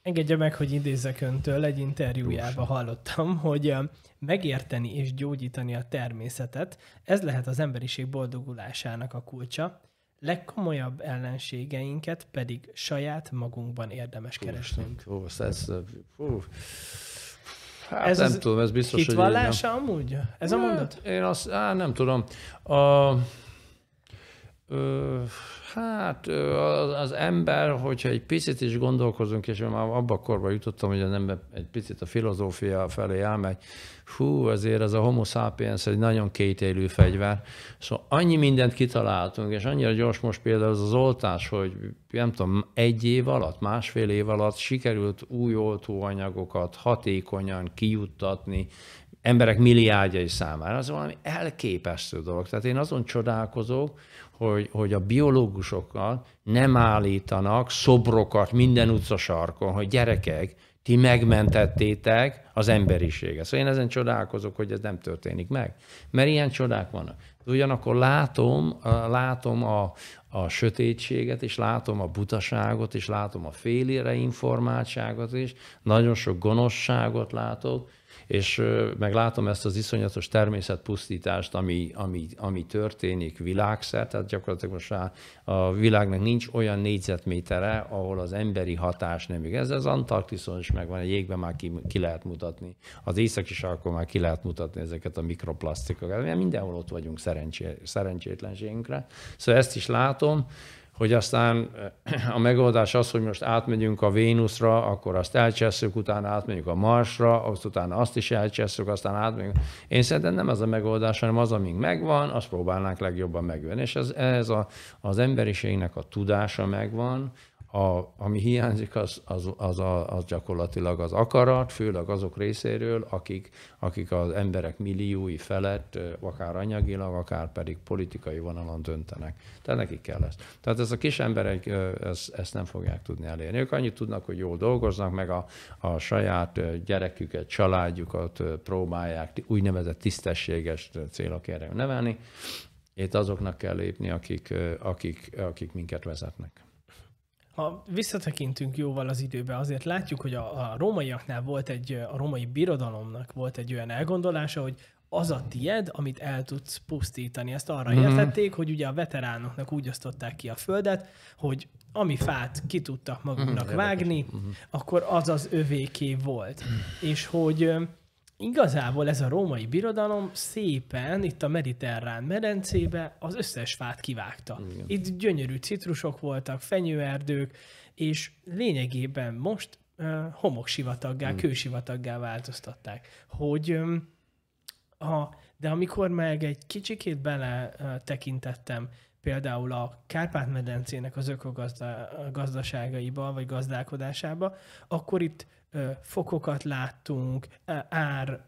Engedje meg, hogy idézek öntől, egy interjújában hallottam, hogy megérteni és gyógyítani a természetet, ez lehet az emberiség boldogulásának a kulcsa, legkomolyabb ellenségeinket pedig saját magunkban érdemes keresnünk. Ó, ez, fú. Hát ez nem tudom, ez biztos, hogy... Hitvallása amúgy? Ez hát, a mondat? Én azt, á, nem tudom. A, ö, Hát az, ember, hogyha egy picit is gondolkozunk, és én már abba a korba jutottam, hogy az ember egy picit a filozófia felé elmegy, hú, azért ez a homo sapiens egy nagyon kétélű fegyver, szóval annyi mindent kitaláltunk, és annyira gyors most például az az oltás, hogy nem tudom, egy év alatt, másfél év alatt sikerült új oltóanyagokat hatékonyan kijuttatni, emberek milliárdjai számára. Az valami elképesztő dolog. Tehát én azon csodálkozok, hogy, hogy a biológusokkal nem állítanak szobrokat minden utcasarkon, hogy gyerekek, ti megmentettétek az emberiséget. Szóval én ezen csodálkozok, hogy ez nem történik meg. Mert ilyen csodák vannak. De Ugyanakkor látom, látom a, a sötétséget, és látom a butaságot, és látom a félére informáltságot, és nagyon sok gonoszságot látok, és meg látom ezt az iszonyatos természetpusztítást, ami, ami, ami történik világszerte, tehát gyakorlatilag most már a világnak nincs olyan négyzetmétere, ahol az emberi hatás nem igaz. Ez az Antarktiszon is megvan, egy jégben már ki, ki lehet mutatni, az északi sarkon már ki lehet mutatni ezeket a mikroplasztikokat, mert mindenhol ott vagyunk szerencsé, szerencsétlenségünkre. Szóval ezt is látom, hogy aztán eh, a megoldás az, hogy most átmegyünk a Vénuszra, akkor azt elcsesszük, utána átmegyünk a Marsra, azt utána azt is elcsesszük, aztán átmegyünk. Én szerintem nem ez a megoldás, hanem az, amíg megvan, azt próbálnánk legjobban megvenni. És ez, ez a, az emberiségnek a tudása megvan, a, ami hiányzik, az, az, az, a, az gyakorlatilag az akarat, főleg azok részéről, akik, akik az emberek milliói felett, akár anyagilag, akár pedig politikai vonalon döntenek. Tehát nekik kell ez. Tehát ez a kis emberek ez, ezt nem fogják tudni elérni. Ők annyit tudnak, hogy jól dolgoznak, meg a, a saját gyereküket, családjukat próbálják úgynevezett tisztességes célok erre nevelni. Itt azoknak kell lépni, akik, akik, akik minket vezetnek ha visszatekintünk jóval az időbe, azért látjuk, hogy a, a rómaiaknál volt egy, a római birodalomnak volt egy olyan elgondolása, hogy az a tied, amit el tudsz pusztítani. Ezt arra mm-hmm. értették, hogy ugye a veteránoknak úgy osztották ki a földet, hogy ami fát ki tudtak mhm. maguknak mm-hmm. vágni, mm-hmm. akkor az az övéké volt. Mm. És hogy igazából ez a római birodalom szépen itt a mediterrán medencébe az összes fát kivágta. Igen. Itt gyönyörű citrusok voltak, fenyőerdők, és lényegében most uh, homoksivataggá, hmm. kősivataggá változtatták. Hogy um, a, de amikor meg egy kicsikét bele uh, tekintettem például a Kárpát-medencének az ökogazdaságaiba, vagy gazdálkodásába, akkor itt fokokat láttunk, ár,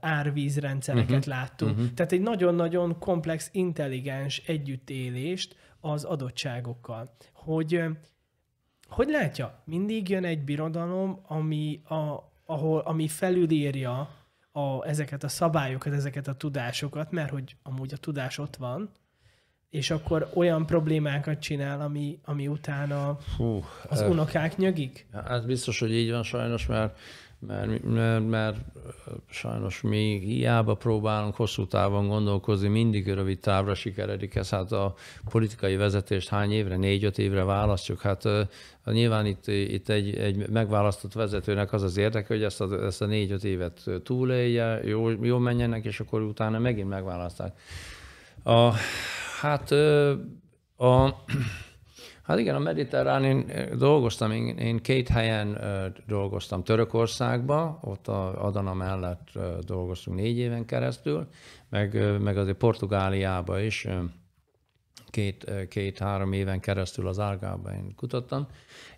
árvízrendszereket uh-huh. láttunk. Uh-huh. Tehát egy nagyon-nagyon komplex, intelligens együttélést az adottságokkal. Hogy hogy látja, mindig jön egy birodalom, ami, a, ahol, ami felülírja a, ezeket a szabályokat, ezeket a tudásokat, mert hogy amúgy a tudás ott van, és akkor olyan problémákat csinál, ami, ami utána Hú, az öf. unokák nyögik? Hát biztos, hogy így van sajnos, mert mert, mert, mert sajnos mi hiába próbálunk hosszú távon gondolkozni, mindig rövid távra sikeredik ez. Hát a politikai vezetést hány évre, négy-öt évre választjuk. Hát nyilván itt, itt egy, egy megválasztott vezetőnek az az érdeke, hogy ezt a, ezt a négy-öt évet túlélje, jól, jó menjenek, és akkor utána megint megválasztják. A, Hát a, Hát igen, a mediterrán, én dolgoztam, én, én két helyen dolgoztam Törökországba, ott a Adana mellett dolgoztunk négy éven keresztül, meg, meg azért Portugáliába is két-három két, éven keresztül az árgában én kutattam,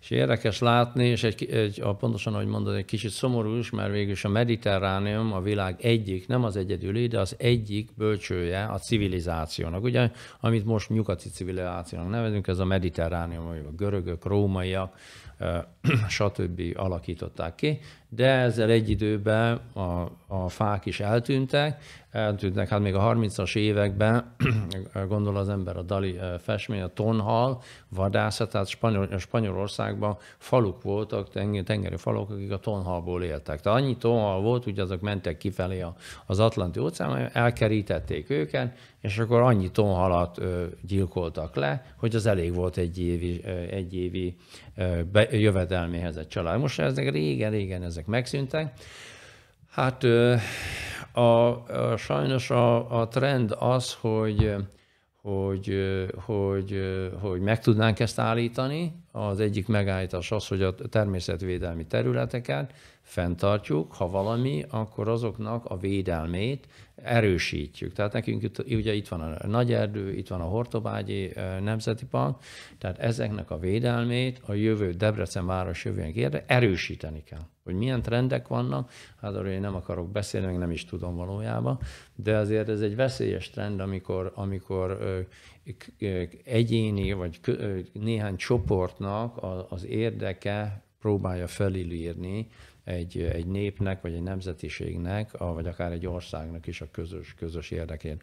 és érdekes látni, és egy, egy, a pontosan, ahogy mondod, egy kicsit szomorú is, mert végül is a mediterránium a világ egyik, nem az egyedüli, de az egyik bölcsője a civilizációnak. Ugye, amit most nyugati civilizációnak nevezünk, ez a mediterránium, a görögök, rómaiak, stb. alakították ki, de ezzel egy időben a, a fák is eltűntek, eltűntek, hát még a 30-as években, gondol az ember a Dali eh, festmény, a tonhal, vadászatát Spanyol, Spanyolországban faluk voltak, tengeri faluk, akik a tonhalból éltek. Tehát annyi tonhal volt, hogy azok mentek kifelé az Atlanti óceán, elkerítették őket, és akkor annyi tonhalat gyilkoltak le, hogy az elég volt egy évi, egy évi jövedelméhez egy család. Most ezek régen-régen ezek ezek megszűntek. Hát a, a, sajnos a, a trend az, hogy hogy, hogy, hogy meg tudnánk ezt állítani. Az egyik megállítás az, hogy a természetvédelmi területeket fenntartjuk, ha valami, akkor azoknak a védelmét erősítjük. Tehát nekünk itt, ugye itt van a Nagyerdő, itt van a Hortobágyi Nemzeti Park, tehát ezeknek a védelmét a jövő Debrecen város jövőnek érde erősíteni kell. Hogy milyen trendek vannak, hát arról én nem akarok beszélni, meg nem is tudom valójában, de azért ez egy veszélyes trend, amikor, amikor egyéni vagy néhány csoportnak az érdeke próbálja felülírni egy, egy népnek, vagy egy nemzetiségnek, vagy akár egy országnak is a közös, közös érdekén.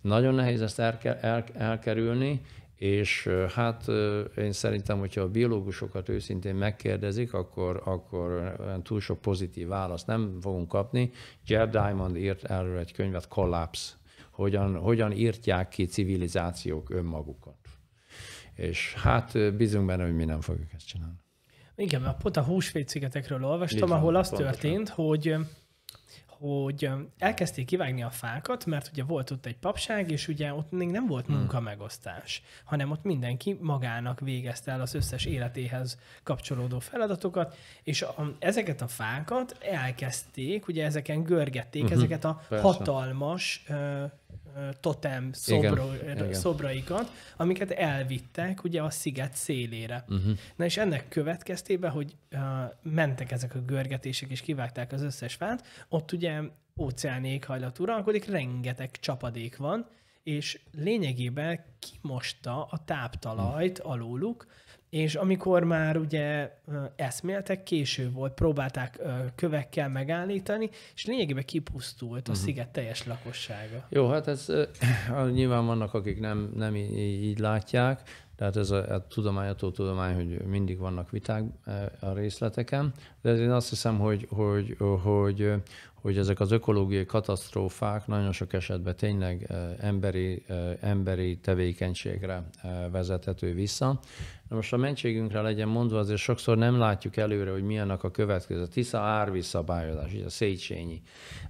Nagyon nehéz ezt el, el, elkerülni, és hát én szerintem, hogyha a biológusokat őszintén megkérdezik, akkor, akkor túl sok pozitív választ nem fogunk kapni. Jared Diamond írt erről egy könyvet, Collapse, hogyan, hogyan írtják ki civilizációk önmagukat. És hát bízunk benne, hogy mi nem fogjuk ezt csinálni. Igen, mert pont a szigetekről olvastam, Itt ahol az pontosan. történt, hogy hogy elkezdték kivágni a fákat, mert ugye volt ott egy papság, és ugye ott még nem volt hmm. munka megosztás, hanem ott mindenki magának végezte el az összes életéhez kapcsolódó feladatokat, és a, ezeket a fákat elkezdték, ugye ezeken görgették, uh-huh, ezeket a persze. hatalmas ö, totem szobro, Igen. szobraikat, amiket elvittek ugye a sziget szélére. Uh-huh. Na és ennek következtében, hogy uh, mentek ezek a görgetések, és kivágták az összes fát, ott ugye óceáni éghajlat uralkodik, rengeteg csapadék van, és lényegében kimosta a táptalajt mhm. alóluk, és amikor már ugye eszméltek, késő volt, próbálták kövekkel megállítani, és lényegében kipusztult a mhm. sziget teljes lakossága. Jó, hát ez nyilván vannak, akik nem, nem így látják, tehát ez a, a a tudomány, hogy mindig vannak viták a részleteken, de én azt hiszem, hogy, hogy, hogy hogy ezek az ökológiai katasztrófák nagyon sok esetben tényleg e, emberi, e, emberi tevékenységre e, vezethető vissza. Na most a mentségünkre legyen mondva, azért sokszor nem látjuk előre, hogy milyennek a következő. Tisza árvisszabályozás, ugye a Széchenyi.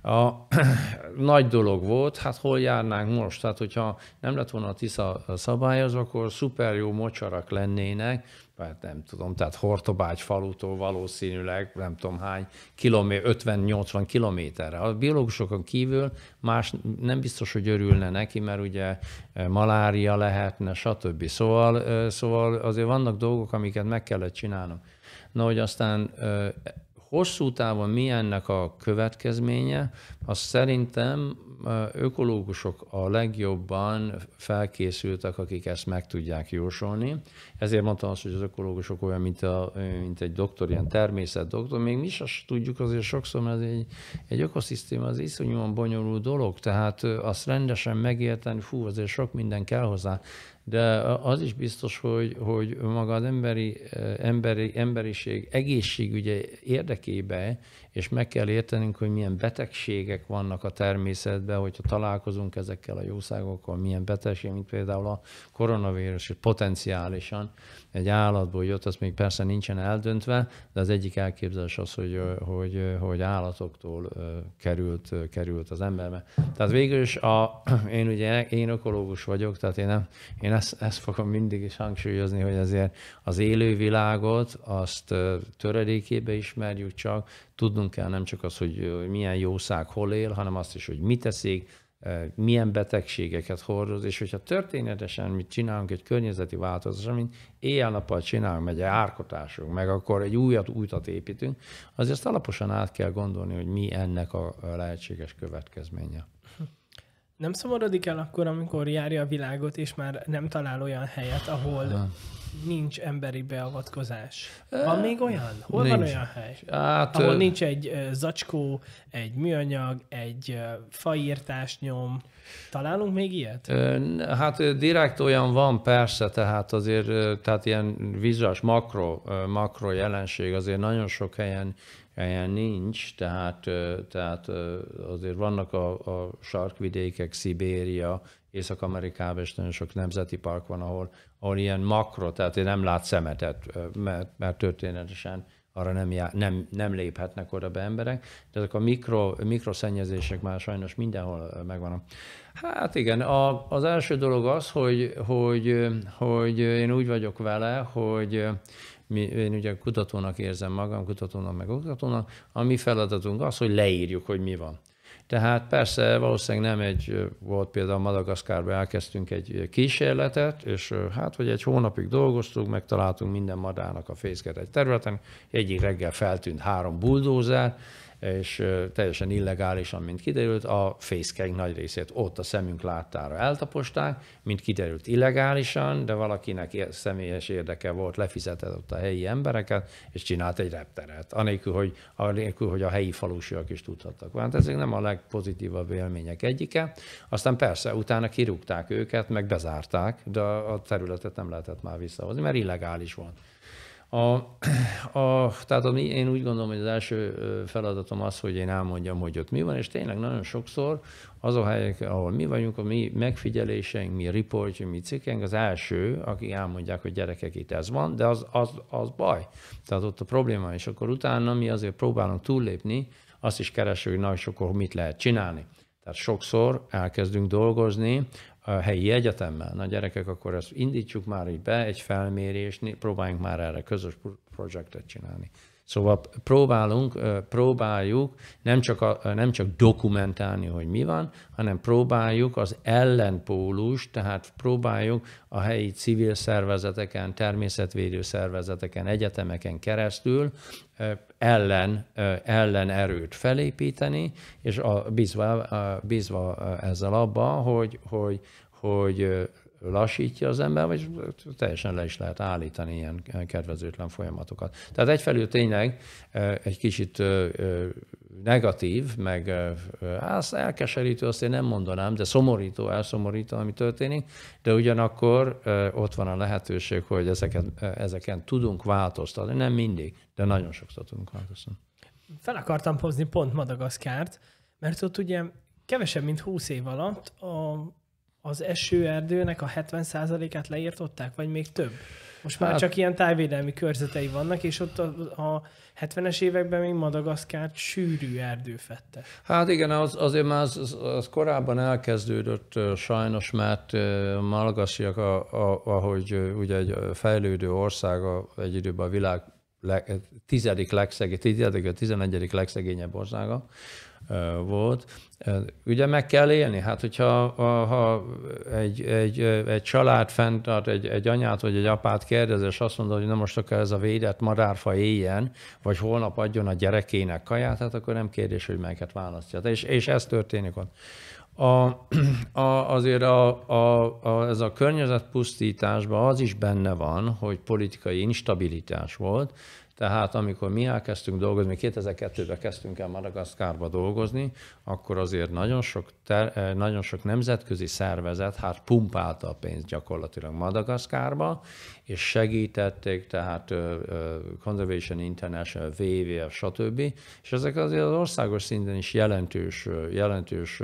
A nagy dolog volt, hát hol járnánk most? Tehát, hogyha nem lett volna a Tisza szabályozva, akkor szuper jó mocsarak lennének, mert hát nem tudom, tehát Hortobágy falutól valószínűleg nem tudom hány, kilométer, 50-80 kilométerre. A biológusokon kívül más nem biztos, hogy örülne neki, mert ugye eh, malária lehetne, stb. Szóval, eh, szóval azért vannak dolgok, amiket meg kellett csinálnom. Na, hogy aztán eh, hosszú távon mi ennek a következménye, az szerintem ökológusok a legjobban felkészültek, akik ezt meg tudják jósolni. Ezért mondtam azt, hogy az ökológusok olyan, mint, a, mint egy doktor, ilyen természet doktor. Még mi is tudjuk azért sokszor, mert egy, egy ökoszisztéma az iszonyúan bonyolult dolog, tehát azt rendesen megérteni, fú, azért sok minden kell hozzá. De az is biztos, hogy, hogy maga az emberi, emberi, emberiség egészségügye érdekében és meg kell értenünk, hogy milyen betegségek vannak a természetben, hogyha találkozunk ezekkel a jószágokkal, milyen betegség, mint például a koronavírus, hogy potenciálisan egy állatból jött, az még persze nincsen eldöntve, de az egyik elképzelés az, hogy, hogy, hogy állatoktól került, került az emberbe. Tehát végül is a, én ugye én ökológus vagyok, tehát én, nem, én ezt, ezt fogom mindig is hangsúlyozni, hogy azért az élővilágot azt töredékébe ismerjük csak, Tudnunk kell nem csak az, hogy milyen jószág hol él, hanem azt is, hogy mit eszik, milyen betegségeket hordoz, és hogyha történetesen mit csinálunk, egy környezeti változás, amit éjjel-nappal csinálunk, megy árkotásunk, meg akkor egy újat újat építünk, azért ezt alaposan át kell gondolni, hogy mi ennek a lehetséges következménye. Nem szomorodik el akkor, amikor járja a világot, és már nem talál olyan helyet, ahol nincs emberi beavatkozás. Van még olyan? Hol nincs. van olyan hely? Hát, ahol nincs egy zacskó, egy műanyag, egy faírtás nyom. Találunk még ilyet? Hát direkt olyan van persze, tehát azért tehát ilyen vizes makro, makro jelenség azért nagyon sok helyen helyen nincs, tehát, tehát azért vannak a, a sarkvidékek, Szibéria, Észak-Amerikában is nagyon sok nemzeti park van, ahol, ahol ilyen makro, tehát én nem lát szemetet, mert, mert történetesen arra nem, já, nem, nem léphetnek oda be emberek, de ezek a mikro, mikroszennyezések már sajnos mindenhol megvannak. Hát igen, a, az első dolog az, hogy, hogy, hogy én úgy vagyok vele, hogy mi, én ugye kutatónak érzem magam, kutatónak meg oktatónak, a mi feladatunk az, hogy leírjuk, hogy mi van. Tehát persze valószínűleg nem egy, volt például Madagaszkárban elkezdtünk egy kísérletet, és hát, hogy egy hónapig dolgoztunk, megtaláltunk minden madának a fészket egy területen, egyik reggel feltűnt három buldózer, és teljesen illegálisan, mint kiderült, a fészkeink nagy részét ott a szemünk láttára eltaposták, mint kiderült illegálisan, de valakinek személyes érdeke volt, lefizetett ott a helyi embereket, és csinált egy repteret, anélkül, hogy, anélkül, hogy a helyi falusiak is tudhattak. Hát ezek nem a legpozitívabb élmények egyike. Aztán persze, utána kirúgták őket, meg bezárták, de a területet nem lehetett már visszahozni, mert illegális volt. A, a, tehát ami, én úgy gondolom, hogy az első feladatom az, hogy én elmondjam, hogy ott mi van, és tényleg nagyon sokszor az a helyek, ahol mi vagyunk, a mi megfigyeléseink, mi riportjunk, mi cikkeink, az első, aki elmondják, hogy gyerekek itt ez van, de az, az, az baj. Tehát ott a probléma, és akkor utána mi azért próbálunk túllépni, azt is keresünk, hogy nagyon sokkor mit lehet csinálni. Tehát sokszor elkezdünk dolgozni a helyi egyetemmel, na gyerekek, akkor ezt indítsuk már így be, egy felmérés, próbáljunk már erre közös projektet csinálni. Szóval próbálunk, próbáljuk nem csak, a, nem csak dokumentálni, hogy mi van, hanem próbáljuk az ellenpólus, tehát próbáljuk a helyi civil szervezeteken, természetvédő szervezeteken, egyetemeken keresztül ellen, ellen erőt felépíteni, és a, bízva, bízva ezzel abban, hogy, hogy, hogy lassítja az ember, vagy teljesen le is lehet állítani ilyen kedvezőtlen folyamatokat. Tehát egyfelül tényleg egy kicsit negatív, meg az elkeserítő, azt én nem mondanám, de szomorító, elszomorító, ami történik, de ugyanakkor ott van a lehetőség, hogy ezeket, ezeken tudunk változtatni. Nem mindig, de nagyon sokszor tudunk változtatni. Fel akartam hozni pont Madagaszkárt, mert ott ugye kevesebb, mint 20 év alatt a, az esőerdőnek a 70%-át leírtották, vagy még több? Most már hát, csak ilyen tájvédelmi körzetei vannak, és ott a, a 70-es években még Madagaszkár sűrű fette. Hát igen, az, azért már az, az, az korábban elkezdődött sajnos, mert Malagasziak, a, a, ahogy ugye egy fejlődő ország a, egy időben a világ le, tizedik legszegény, tizedik, a tizenegyedik legszegényebb országa, volt. Ugye meg kell élni? Hát, hogyha ha egy, egy, egy család fenntart, egy, egy anyát vagy egy apát kérdez, és azt mondod, hogy na most akkor ez a védett madárfa éljen, vagy holnap adjon a gyerekének kaját, hát akkor nem kérdés, hogy melyiket választja. És, és ez történik ott. A, a, azért a, a, a, ez a környezetpusztításban az is benne van, hogy politikai instabilitás volt, tehát amikor mi elkezdtünk dolgozni, 2002-ben kezdtünk el Madagaszkárba dolgozni, akkor azért nagyon sok, ter, eh, nagyon sok nemzetközi szervezet hát pumpálta a pénzt gyakorlatilag Madagaszkárba, és segítették, tehát Conservation International, WWF, stb. És ezek azért az országos szinten is jelentős, jelentős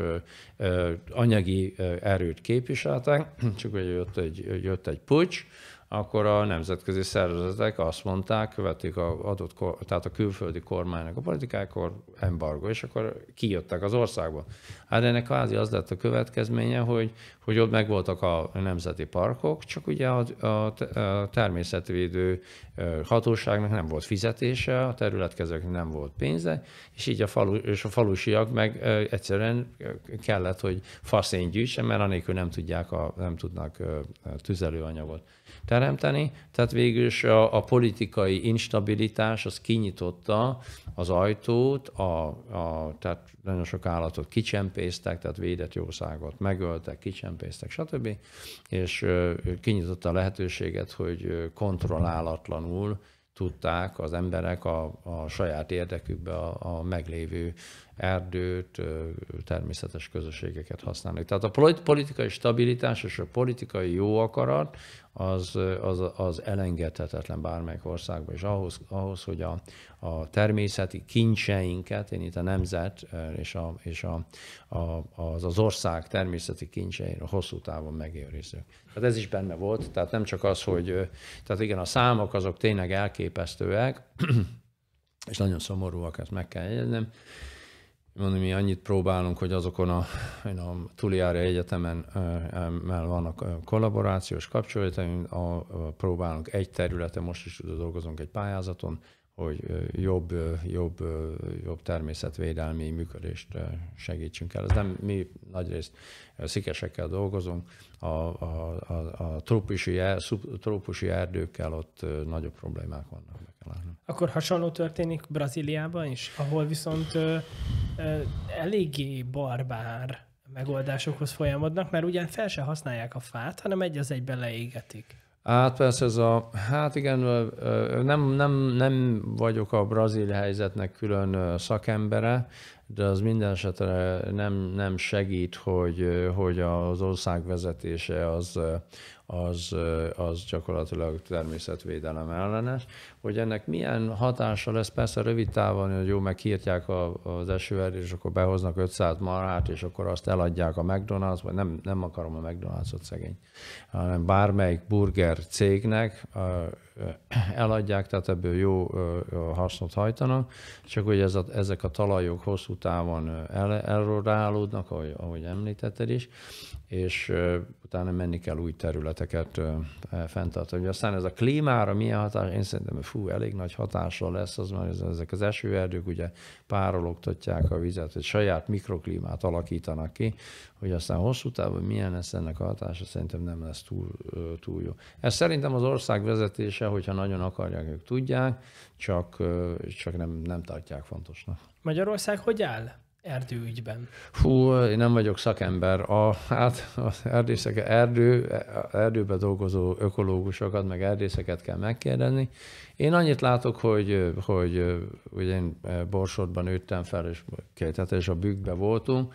anyagi erőt képviseltek, csak hogy jött egy, jött egy pucs, akkor a nemzetközi szervezetek azt mondták, követik a adott, tehát a külföldi kormánynak a politikákor embargo, és akkor kijöttek az országba. Hát ennek kvázi az lett a következménye, hogy, hogy ott megvoltak a nemzeti parkok, csak ugye a, a, a természetvédő hatóságnak nem volt fizetése, a területkezőknek nem volt pénze, és így a, falu, és a falusiak meg egyszerűen kellett, hogy faszén gyűjtsen, mert anélkül nem tudják, a, nem tudnak tüzelőanyagot teremteni, tehát végül is a, a politikai instabilitás az kinyitotta az ajtót, a, a, tehát nagyon sok állatot kicsempésztek, tehát védett jószágot megöltek, kicsempésztek, stb. És kinyitotta a lehetőséget, hogy kontrollálatlanul tudták az emberek a, a saját érdekükbe a, a meglévő erdőt, természetes közösségeket használni. Tehát a politikai stabilitás és a politikai jó akarat az, az, az elengedhetetlen bármelyik országban, és ahhoz, ahhoz hogy a, a természeti kincseinket, én itt a nemzet és, a, és a, a, az, az ország természeti kincseire hosszú távon megőrizzük. Tehát ez is benne volt, tehát nem csak az, hogy, tehát igen, a számok azok tényleg elképesztőek, és nagyon szomorúak, ezt meg kell jegyeznem, mondom, mi annyit próbálunk, hogy azokon a, a Tuliári Egyetemen el vannak kollaborációs kapcsolataim, a, próbálunk egy területen, most is dolgozunk egy pályázaton, hogy jobb, jobb, jobb természetvédelmi működést segítsünk el. Ez nem mi nagyrészt szikesekkel dolgozunk, a, a, a, a trópusi, er, trópusi erdőkkel ott nagyobb problémák vannak látni. Akkor hasonló történik Brazíliában is, ahol viszont ö, ö, eléggé barbár megoldásokhoz folyamodnak, mert ugyan fel se használják a fát, hanem egy az egyben leégetik. Hát persze ez a, hát igen, nem, nem, nem vagyok a brazil helyzetnek külön szakembere, de az minden esetre nem, nem segít, hogy, hogy az ország vezetése az, az, az gyakorlatilag természetvédelem ellenes hogy ennek milyen hatása lesz, persze rövid távon, hogy jó, meg a, az esőer, és akkor behoznak 500 marhát, és akkor azt eladják a McDonald's, vagy nem, nem akarom a McDonald's-ot szegény, hanem bármelyik burger cégnek eladják, tehát ebből jó hasznot hajtanak, csak hogy ez a, ezek a talajok hosszú távon el, elrodálódnak, ahogy, ahogy említetted is, és utána menni kell új területeket fenntartani. Aztán ez a klímára milyen hatás, én szerintem fú, fú, elég nagy hatással lesz az, mert ezek az esőerdők ugye párologtatják a vizet, egy saját mikroklímát alakítanak ki, hogy aztán hosszú távon milyen lesz ennek a hatása, szerintem nem lesz túl, túl jó. Ez szerintem az ország vezetése, hogyha nagyon akarják, ők tudják, csak, csak nem, nem tartják fontosnak. Magyarország hogy áll? erdőügyben? Hú, én nem vagyok szakember. A, hát az erdészek, erdő, erdőbe dolgozó ökológusokat, meg erdészeket kell megkérdezni. Én annyit látok, hogy, hogy ugye én Borsodban nőttem fel, és, és a bükkbe voltunk,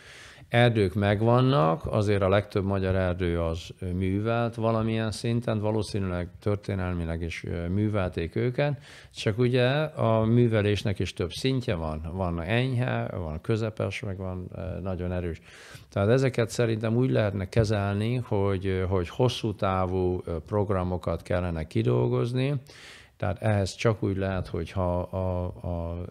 Erdők megvannak, azért a legtöbb magyar erdő az művelt valamilyen szinten, valószínűleg történelmileg is művelték őket, csak ugye a művelésnek is több szintje van. Van enyhe, van közepes, meg van nagyon erős. Tehát ezeket szerintem úgy lehetne kezelni, hogy, hogy hosszú távú programokat kellene kidolgozni, tehát ehhez csak úgy lehet, hogyha a,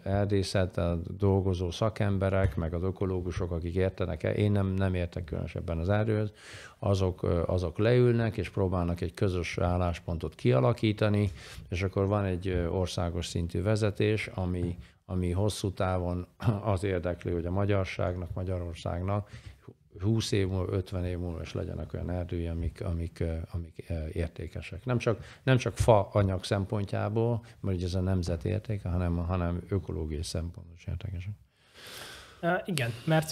a a dolgozó szakemberek, meg az ökológusok, akik értenek, én nem, nem értek különösebben az erdőhöz, azok, azok leülnek és próbálnak egy közös álláspontot kialakítani, és akkor van egy országos szintű vezetés, ami, ami hosszú távon az érdekli, hogy a magyarságnak, Magyarországnak 20 év múlva, 50 év múlva is legyenek olyan erdői, amik, amik, eh, amik eh, értékesek. Nem csak, nem csak fa anyag szempontjából, mert ugye ez a nemzet értéke, hanem, hanem ökológiai szempontból is értékesek. Igen, mert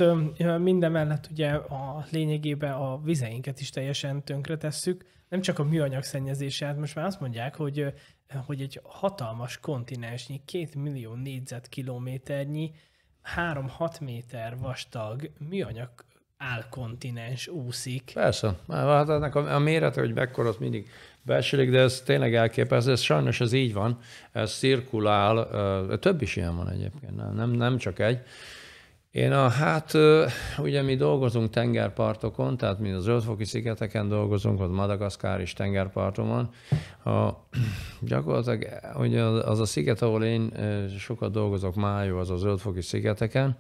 minden mellett ugye a lényegében a vizeinket is teljesen tönkre tesszük. Nem csak a műanyag szennyezését, most már azt mondják, hogy, hogy egy hatalmas kontinensnyi, két millió négyzetkilométernyi, 3-6 méter vastag műanyag álkontinens úszik. Persze, hát ennek a, a mérete, hogy mekkora, az mindig becsülik, de ez tényleg elképesztő, ez sajnos ez így van, ez cirkulál, több is ilyen van egyébként, nem, nem csak egy. Én a, hát ugye mi dolgozunk tengerpartokon, tehát mi az Zöldfoki szigeteken dolgozunk, ott Madagaszkár is tengerparton van. A, gyakorlatilag ugye az a sziget, ahol én sokat dolgozok, Májó, az az Zöldfoki szigeteken,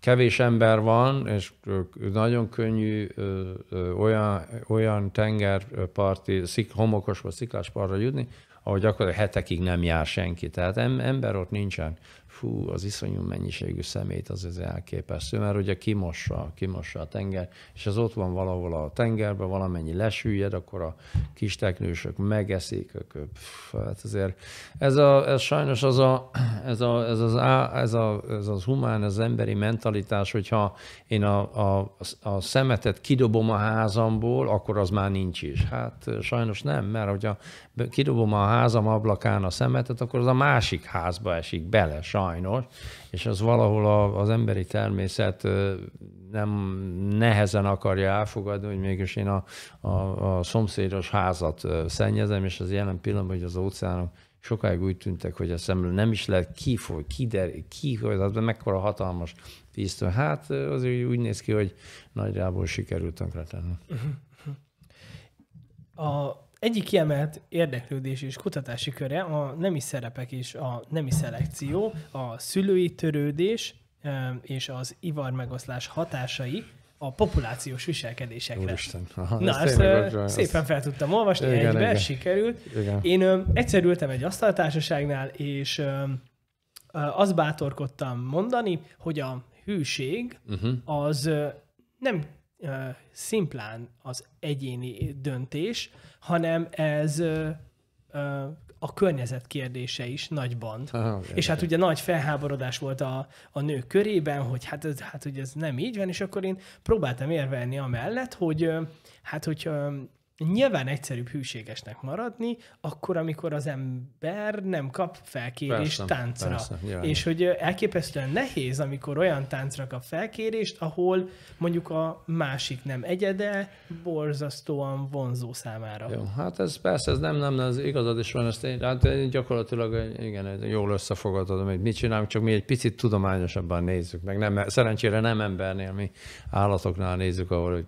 kevés ember van, és nagyon könnyű olyan, olyan tengerparti, szik, homokos vagy sziklás partra jutni, ahogy akkor hetekig nem jár senki. Tehát ember ott nincsen. Fú, az iszonyú mennyiségű szemét az ez elképesztő, mert ugye kimossa, kimossa a tenger, és az ott van valahol a tengerben, valamennyi lesüllyed, akkor a kis teknősök megeszik, pff, hát azért ez, a, ez sajnos az a, ez, a, ez, az á, ez, a, ez az humán, az emberi mentalitás, hogyha én a, a, a szemetet kidobom a házamból, akkor az már nincs is. Hát sajnos nem, mert hogyha kidobom a házam ablakán a szemetet, akkor az a másik házba esik bele, sajnos, és az valahol a, az emberi természet nem nehezen akarja elfogadni, hogy mégis én a, a, a szomszédos házat szennyezem, és az jelen pillanatban, hogy az óceánok sokáig úgy tűntek, hogy a szemlő nem is lehet kifoly, kider, kifoly, az mekkora hatalmas víztől. Hát az úgy néz ki, hogy nagyjából sikerült tönkretenni. Uh-huh, uh-huh. A egyik kiemelt érdeklődés és kutatási köre a nemi szerepek és a nemi szelekció, a szülői törődés és az ivar megoszlás hatásai a populációs viselkedésekre. Aha, Na, ezt, ezt szépen fel tudtam olvasni, igen, egyben igen. sikerült. Igen. Én ö, egyszer ültem egy asztaltársaságnál, és ö, ö, azt bátorkodtam mondani, hogy a hűség uh-huh. az ö, nem ö, szimplán az egyéni döntés, hanem ez ö, ö, a környezet kérdése is nagyban. Ah, és hát ugye nagy felháborodás volt a, a nők körében, hogy hát, ez, hát hogy ez nem így van, és akkor én próbáltam érvelni amellett, hogy hát hogy Nyilván egyszerűbb hűségesnek maradni, akkor, amikor az ember nem kap felkérést persze, táncra. Persze, és hogy elképesztően nehéz, amikor olyan táncra kap felkérést, ahol mondjuk a másik nem egyede, borzasztóan vonzó számára. Jó, hát ez persze, ez nem, nem, az igazad is van, ezt én, hát én gyakorlatilag igen, jól összefogadod, hogy mit csinálunk, csak mi egy picit tudományosabban nézzük, meg nem, szerencsére nem embernél, mi állatoknál nézzük, ahol hogy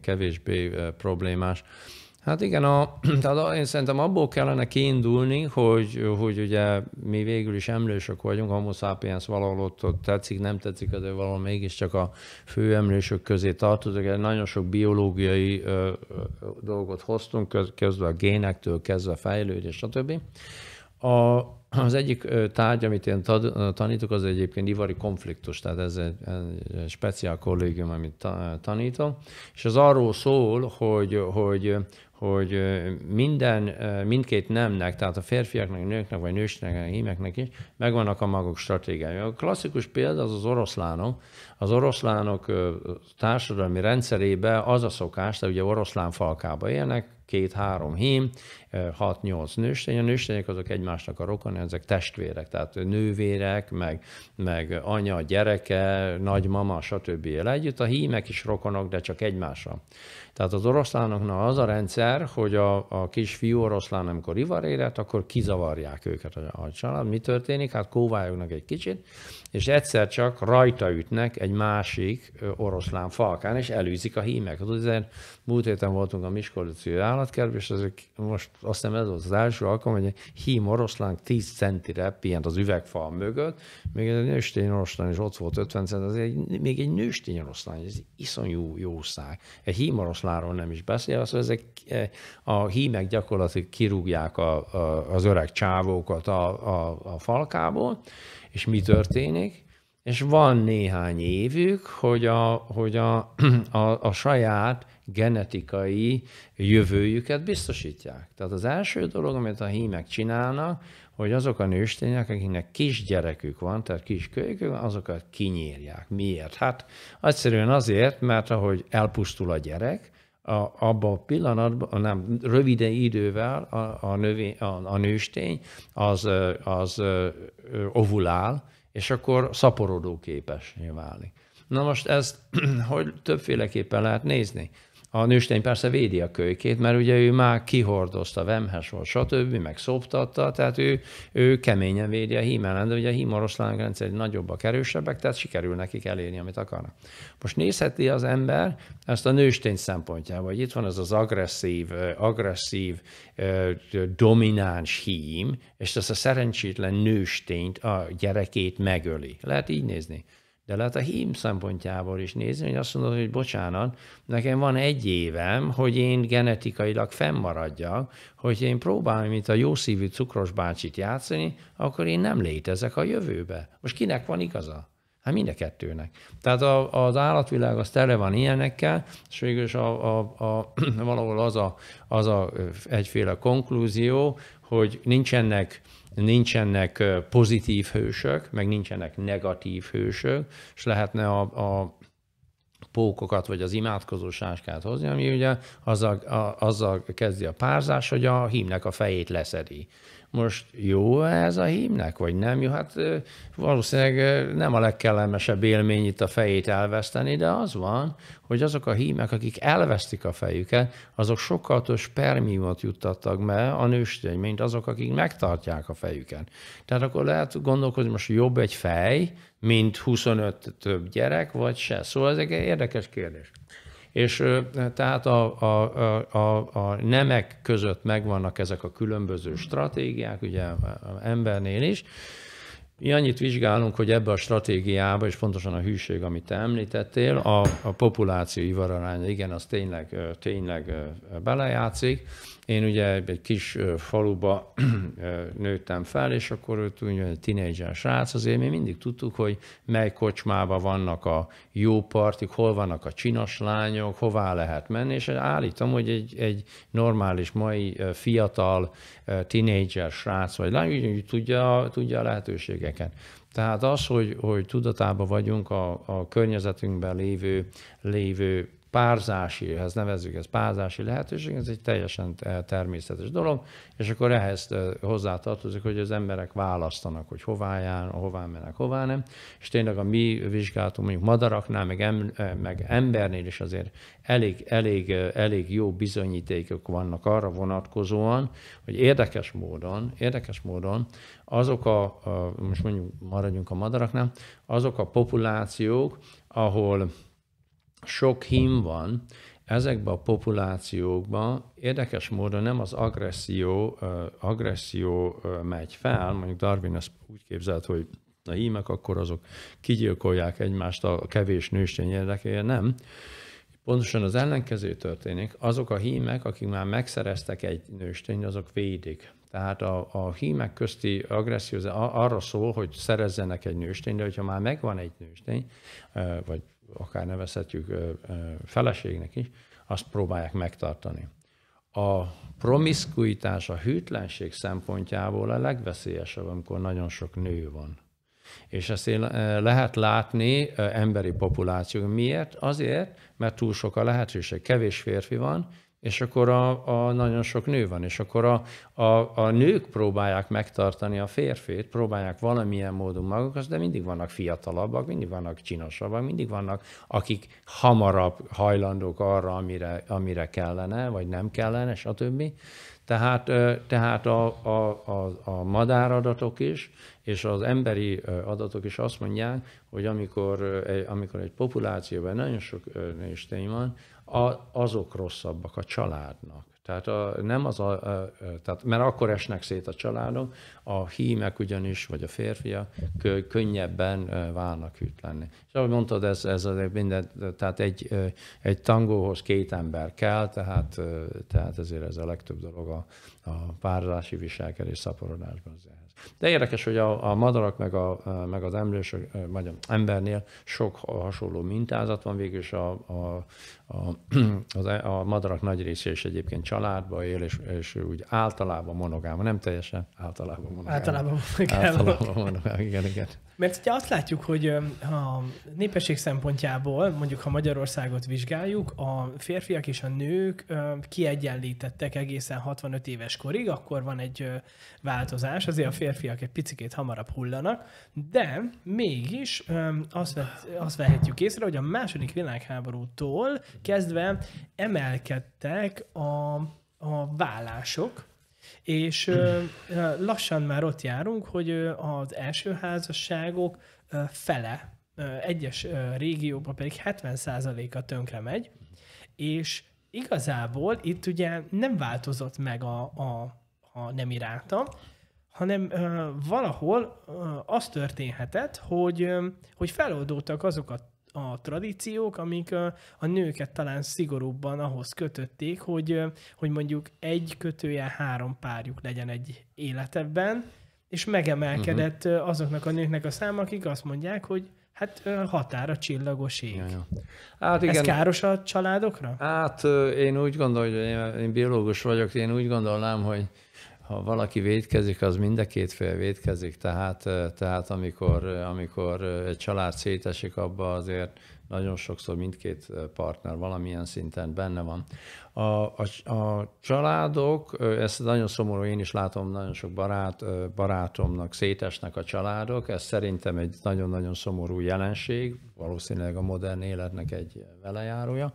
kevésbé problémás. Hát igen, a, tehát én szerintem abból kellene kiindulni, hogy, hogy ugye mi végül is emlősök vagyunk, homo sapiens valahol ott, ott tetszik, nem tetszik, de valahol mégiscsak a fő emlősök közé tartozunk. Nagyon sok biológiai ö, ö, dolgot hoztunk, kezdve a génektől, kezdve a fejlődés, stb. A, az egyik tárgy, amit én tanítok, az egyébként ivari konfliktus, tehát ez egy, egy speciál kollégium, amit tanítom, és az arról szól, hogy, hogy hogy minden, mindkét nemnek, tehát a férfiaknak, nőknek, vagy nősnek, hímeknek is megvannak a maguk stratégiái. A klasszikus példa az az oroszlánok. Az oroszlánok társadalmi rendszerébe az a szokás, de ugye oroszlán falkába élnek, két-három hím, 6-8 nőstény. A nőstények azok egymásnak a rokon, ezek testvérek, tehát nővérek, meg, meg anya, gyereke, nagymama, stb. együtt. A hímek is rokonok, de csak egymással. Tehát az oroszlánoknak az a rendszer, hogy a, a fiú oroszlán, amikor ivar érett, akkor kizavarják őket a, a család. Mi történik? Hát kóváljognak egy kicsit, és egyszer csak rajta ütnek egy másik oroszlán falkán, és elűzik a hímek. Tudod, hát múlt héten voltunk a Miskolci állatkertben, és azok most azt hiszem ez volt az első alkalom, hogy egy hím oroszlán 10 centire pihent az üvegfal mögött, még egy nőstény oroszlán is ott volt 50 cent, az egy, még egy nőstény oroszlán, ez iszonyú jó szág. Egy hím oroszlánról nem is beszél, az, ezek eh, a hímek gyakorlatilag kirúgják a, a, az öreg csávókat a, a, a falkából, és mi történik? és van néhány évük, hogy a, hogy a, a, a saját genetikai jövőjüket biztosítják. Tehát az első dolog, amit a hímek csinálnak, hogy azok a nőstények, akiknek kisgyerekük van, tehát kis kölykük azokat kinyírják. Miért? Hát egyszerűen azért, mert ahogy elpusztul a gyerek, a, abban a pillanatban, nem, rövide idővel a, a, növé, a, a nőstény az, az ovulál, és akkor szaporodóképes válik. Na most ezt hogy többféleképpen lehet nézni. A nőstény persze védi a kölykét, mert ugye ő már kihordozta, vemhes volt, stb., meg szoptatta, tehát ő, ő keményen védi a ellen, de ugye a hímoroszlánok rendszerint nagyobbak, erősebbek, tehát sikerül nekik elérni, amit akarnak. Most nézheti az ember ezt a nőstény szempontjából, hogy itt van ez az agresszív, agresszív, domináns hím, és ezt a szerencsétlen nőstényt, a gyerekét megöli. Lehet így nézni. De lehet a hím szempontjából is nézni, hogy azt mondod, hogy bocsánat, nekem van egy évem, hogy én genetikailag fennmaradjak, hogy én próbálom mint a jószívű cukros bácsit játszani, akkor én nem létezek a jövőbe. Most kinek van igaza? Hát mind a kettőnek. Tehát a, az állatvilág az tele van ilyenekkel, és végül is a, a, a, valahol az a, az a egyféle konklúzió, hogy nincsenek nincsenek pozitív hősök, meg nincsenek negatív hősök, és lehetne a, a pókokat, vagy az imádkozó sáskát hozni, ami ugye azzal, a, azzal kezdi a párzás, hogy a hímnek a fejét leszedi. Most jó ez a hímnek, vagy nem jó? Hát valószínűleg nem a legkellemesebb élmény itt a fejét elveszteni, de az van, hogy azok a hímek, akik elvesztik a fejüket, azok sokkal több spermiumot juttattak be a nőstény, mint azok, akik megtartják a fejüket. Tehát akkor lehet gondolkozni, most jobb egy fej, mint 25 több gyerek, vagy se. Szóval ez egy érdekes kérdés. És tehát a, a, a, a nemek között megvannak ezek a különböző stratégiák, ugye embernél is. Mi annyit vizsgálunk, hogy ebbe a stratégiába, és pontosan a hűség, amit te említettél, a, a populáció ivararánya, igen, az tényleg, tényleg belejátszik, én ugye egy kis faluba nőttem fel, és akkor ott egy tinédzser srác, azért mi mindig tudtuk, hogy mely kocsmába vannak a jó partik, hol vannak a csinos lányok, hová lehet menni, és állítom, hogy egy, egy normális mai fiatal tinédzser srác vagy lány, úgy tudja, tudja a lehetőségeket. Tehát az, hogy, hogy tudatában vagyunk a, a környezetünkben lévő, lévő párzási, ezt nevezzük, ez párzási lehetőség, ez egy teljesen eh, természetes dolog, és akkor ehhez eh, hozzátartozik, hogy az emberek választanak, hogy hová jár, hová mennek, hová nem, és tényleg a mi vizsgálatunk mondjuk madaraknál, meg, em, eh, meg embernél is azért elég, elég, elég jó bizonyítékok vannak arra vonatkozóan, hogy érdekes módon, érdekes módon azok a, most mondjuk maradjunk a madaraknál, azok a populációk, ahol sok hím van, ezekben a populációkban érdekes módon nem az agresszió, agresszió megy fel, mondjuk Darwin ezt úgy képzelt, hogy a hímek akkor azok kigyilkolják egymást a kevés nőstény érdekében, nem. Pontosan az ellenkező történik, azok a hímek, akik már megszereztek egy nőstény, azok védik. Tehát a, a hímek közti agresszió arra szól, hogy szerezzenek egy nőstény, de hogyha már megvan egy nőstény, vagy akár nevezhetjük feleségnek is, azt próbálják megtartani. A promiszkuitás, a hűtlenség szempontjából a legveszélyesebb, amikor nagyon sok nő van. És ezt lehet látni emberi populáció. Miért? Azért, mert túl sok a lehetőség. Kevés férfi van, és akkor a, a nagyon sok nő van, és akkor a, a, a nők próbálják megtartani a férfét, próbálják valamilyen módon magukat de mindig vannak fiatalabbak, mindig vannak csinosabbak, mindig vannak, akik hamarabb hajlandók arra, amire, amire kellene, vagy nem kellene, stb. Tehát, tehát a, a, a, a madáradatok is, és az emberi adatok is azt mondják, hogy amikor, amikor egy populációban nagyon sok nőstény van, a, azok rosszabbak a családnak. Tehát a, nem az a, a, tehát, mert akkor esnek szét a családok, a hímek ugyanis, vagy a férfiak könnyebben válnak lenni. És ahogy mondtad, ez, ez minden, tehát egy, egy tangóhoz két ember kell, tehát, tehát ezért ez a legtöbb dolog a, a párzási viselkedés szaporodásban az ehhez. De érdekes, hogy a, a madarak meg, a, meg az emlős, vagy az embernél sok hasonló mintázat van, végülis a, a, a, az, e, a madarak nagy része is egyébként családba él, és, és úgy általában monogáma, nem teljesen, általában monogáma. Általában monogáma. Általában monogáma, igen, igen. Mert ugye azt látjuk, hogy a népesség szempontjából, mondjuk ha Magyarországot vizsgáljuk, a férfiak és a nők kiegyenlítettek egészen 65 éves korig, akkor van egy változás, azért a férfiak egy picikét hamarabb hullanak, de mégis azt, vett, azt vehetjük észre, hogy a második világháborútól kezdve emelkedtek a, a vállások, és ö, lassan már ott járunk, hogy az első házasságok fele, egyes régióban pedig 70%-a tönkre megy, és igazából itt ugye nem változott meg a, a, a nem iráta, hanem ö, valahol ö, az történhetett, hogy, ö, hogy feloldódtak azok a a tradíciók, amik a, a nőket talán szigorúbban ahhoz kötötték, hogy, hogy mondjuk egy kötője három párjuk legyen egy életebben, és megemelkedett uh-huh. azoknak a nőknek a száma, akik azt mondják, hogy Hát határa csillagos ég. Ja, ja. Hát igen. Ez káros a családokra? Hát én úgy gondolom, hogy én, én biológus vagyok, én úgy gondolnám, hogy ha valaki védkezik, az mind a két fél védkezik, tehát, tehát amikor, amikor egy család szétesik, abba azért nagyon sokszor mindkét partner valamilyen szinten benne van. A, a, a családok, ezt nagyon szomorú, én is látom, nagyon sok barát, barátomnak szétesnek a családok, ez szerintem egy nagyon-nagyon szomorú jelenség, valószínűleg a modern életnek egy velejárója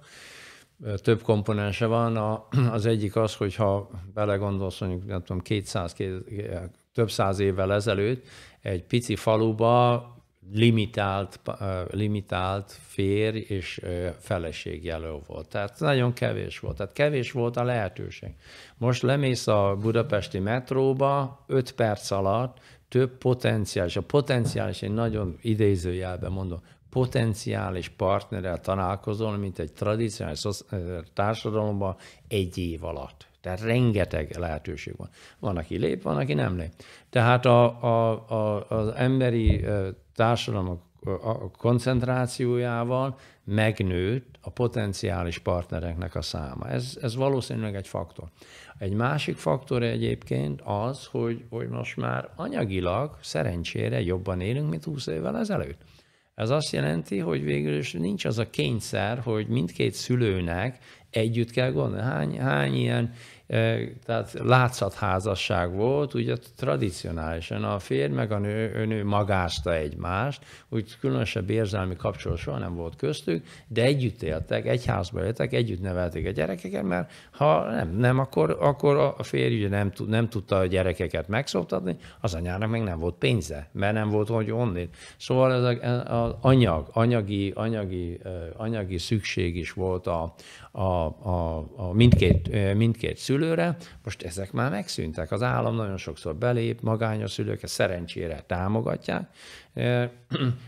több komponense van. A, az egyik az, hogy ha belegondolsz, mondjuk nem tudom, 200, 200, több száz évvel ezelőtt egy pici faluba limitált, eh, limitált férj és eh, feleség volt. Tehát nagyon kevés volt. Tehát kevés volt a lehetőség. Most lemész a budapesti metróba, 5 perc alatt több potenciális, a potenciális, én nagyon idézőjelben mondom, potenciális partnerrel találkozol, mint egy tradicionális társadalomban egy év alatt. Tehát rengeteg lehetőség van. Van, aki lép, van, aki nem lép. Tehát a, a, a, az emberi társadalmak koncentrációjával megnőtt a potenciális partnereknek a száma. Ez, ez valószínűleg egy faktor. Egy másik faktor egyébként az, hogy, hogy most már anyagilag szerencsére jobban élünk, mint 20 évvel ezelőtt. Ez azt jelenti, hogy végül is nincs az a kényszer, hogy mindkét szülőnek együtt kell gondolni. Hány, hány ilyen tehát látszatházasság volt, ugye tradicionálisan a férj meg a nő, a nő magázta egymást, úgy különösebb érzelmi kapcsolat soha nem volt köztük, de együtt éltek, egy házba éltek, együtt nevelték a gyerekeket, mert ha nem, nem akkor, akkor a férj ugye nem, nem tudta a gyerekeket megszoptatni, az anyának meg nem volt pénze, mert nem volt, hogy onnét. Szóval ez az anyag, anyagi, anyagi, anyagi szükség is volt a, a, a, a mindkét, mindkét szülő, szülőre, most ezek már megszűntek. Az állam nagyon sokszor belép, magányos szülők ezt szerencsére támogatják,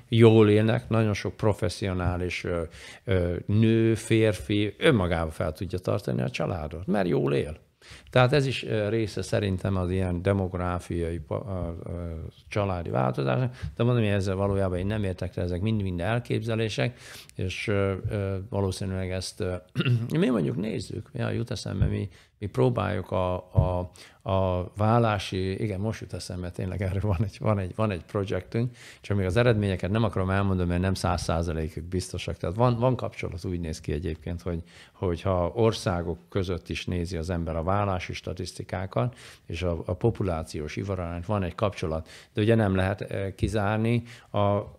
jól élnek, nagyon sok professzionális nő, férfi önmagába fel tudja tartani a családot, mert jól él. Tehát ez is része szerintem az ilyen demográfiai családi változásnak, de mondom, hogy ezzel valójában én nem értek le, ezek mind-mind elképzelések, és valószínűleg ezt mi mondjuk nézzük, ja, jut eszembe, mi mi próbáljuk a, a, a vállási, igen, most jut eszembe, tényleg erre van egy, van egy, van egy projektünk, csak még az eredményeket nem akarom elmondani, mert nem száz százalékig biztosak. Tehát van, van kapcsolat, úgy néz ki egyébként, hogy, hogyha országok között is nézi az ember a vállási statisztikákat, és a, a populációs ivarányt van egy kapcsolat, de ugye nem lehet eh, kizárni a, a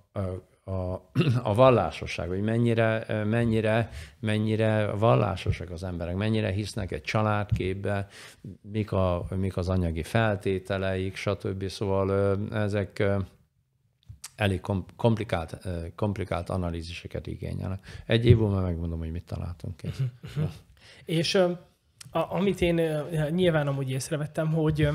a, a vallásosság, hogy mennyire, mennyire, mennyire vallásosak az emberek, mennyire hisznek egy családképbe, mik, a, mik az anyagi feltételeik, stb. Szóval ezek elég komplikált, komplikált analíziseket igényelnek. Egy év múlva megmondom, hogy mit találtunk ki. És a, amit én nyilván amúgy észrevettem, hogy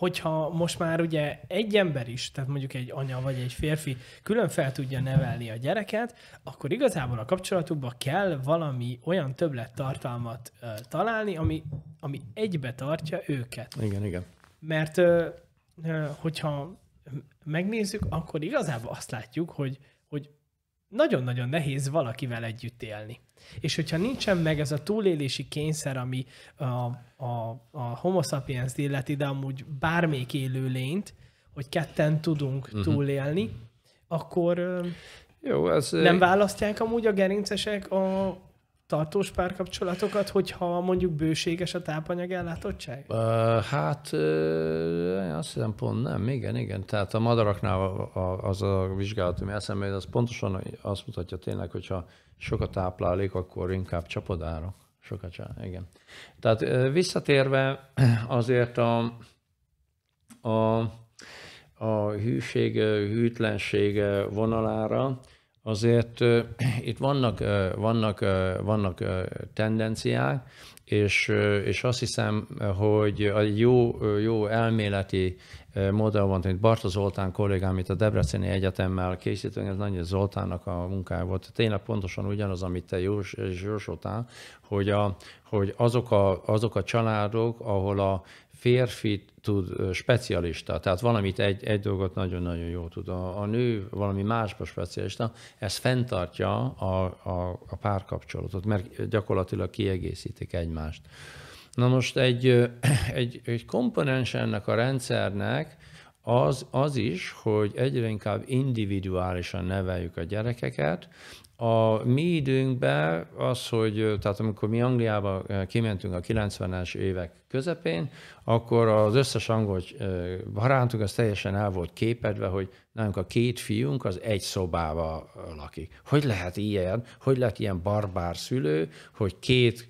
hogyha most már ugye egy ember is, tehát mondjuk egy anya vagy egy férfi külön fel tudja nevelni a gyereket, akkor igazából a kapcsolatukba kell valami olyan tartalmat uh, találni, ami, ami egybe tartja őket. Igen, igen. Mert uh, uh, hogyha megnézzük, akkor igazából azt látjuk, hogy, hogy nagyon-nagyon nehéz valakivel együtt élni. És hogyha nincsen meg ez a túlélési kényszer, ami a, a, a homo sapiens illeti, de amúgy bármelyik lényt, hogy ketten tudunk uh-huh. túlélni, akkor jó, ez... nem választják amúgy a gerincesek a, tartós párkapcsolatokat, hogyha mondjuk bőséges a tápanyag ellátottság? Uh, hát uh, azt hiszem pont nem, igen, igen. Tehát a madaraknál az a vizsgálat, ami eszembe az pontosan azt mutatja tényleg, hogyha sok a táplálék, akkor inkább csapadárok. Sokat csinál, igen. Tehát uh, visszatérve azért a, a, a hűség, hűtlenség vonalára, azért uh, itt vannak, uh, vannak, uh, vannak uh, tendenciák, és, uh, és azt hiszem, hogy a jó, uh, jó elméleti modell van, mint Barta Zoltán kollégám itt a Debreceni Egyetemmel készítünk, ez nagyon Zoltánnak a munkája volt. Tényleg pontosan ugyanaz, amit te jós, jósoltál, hogy, a, hogy azok, a, azok a családok, ahol a férfi tud specialista, tehát valamit egy, egy dolgot nagyon-nagyon jól tud, a, a nő valami másba specialista, ez fenntartja a, a, a párkapcsolatot, mert gyakorlatilag kiegészítik egymást. Na most egy, egy, egy komponens ennek a rendszernek az, az is, hogy egyre inkább individuálisan neveljük a gyerekeket, a mi időnkben az, hogy tehát amikor mi Angliába kimentünk a 90-es évek közepén, akkor az összes angol barátunk az teljesen el volt képedve, hogy nálunk a két fiunk az egy szobába lakik. Hogy lehet ilyen, hogy lehet ilyen barbár szülő, hogy két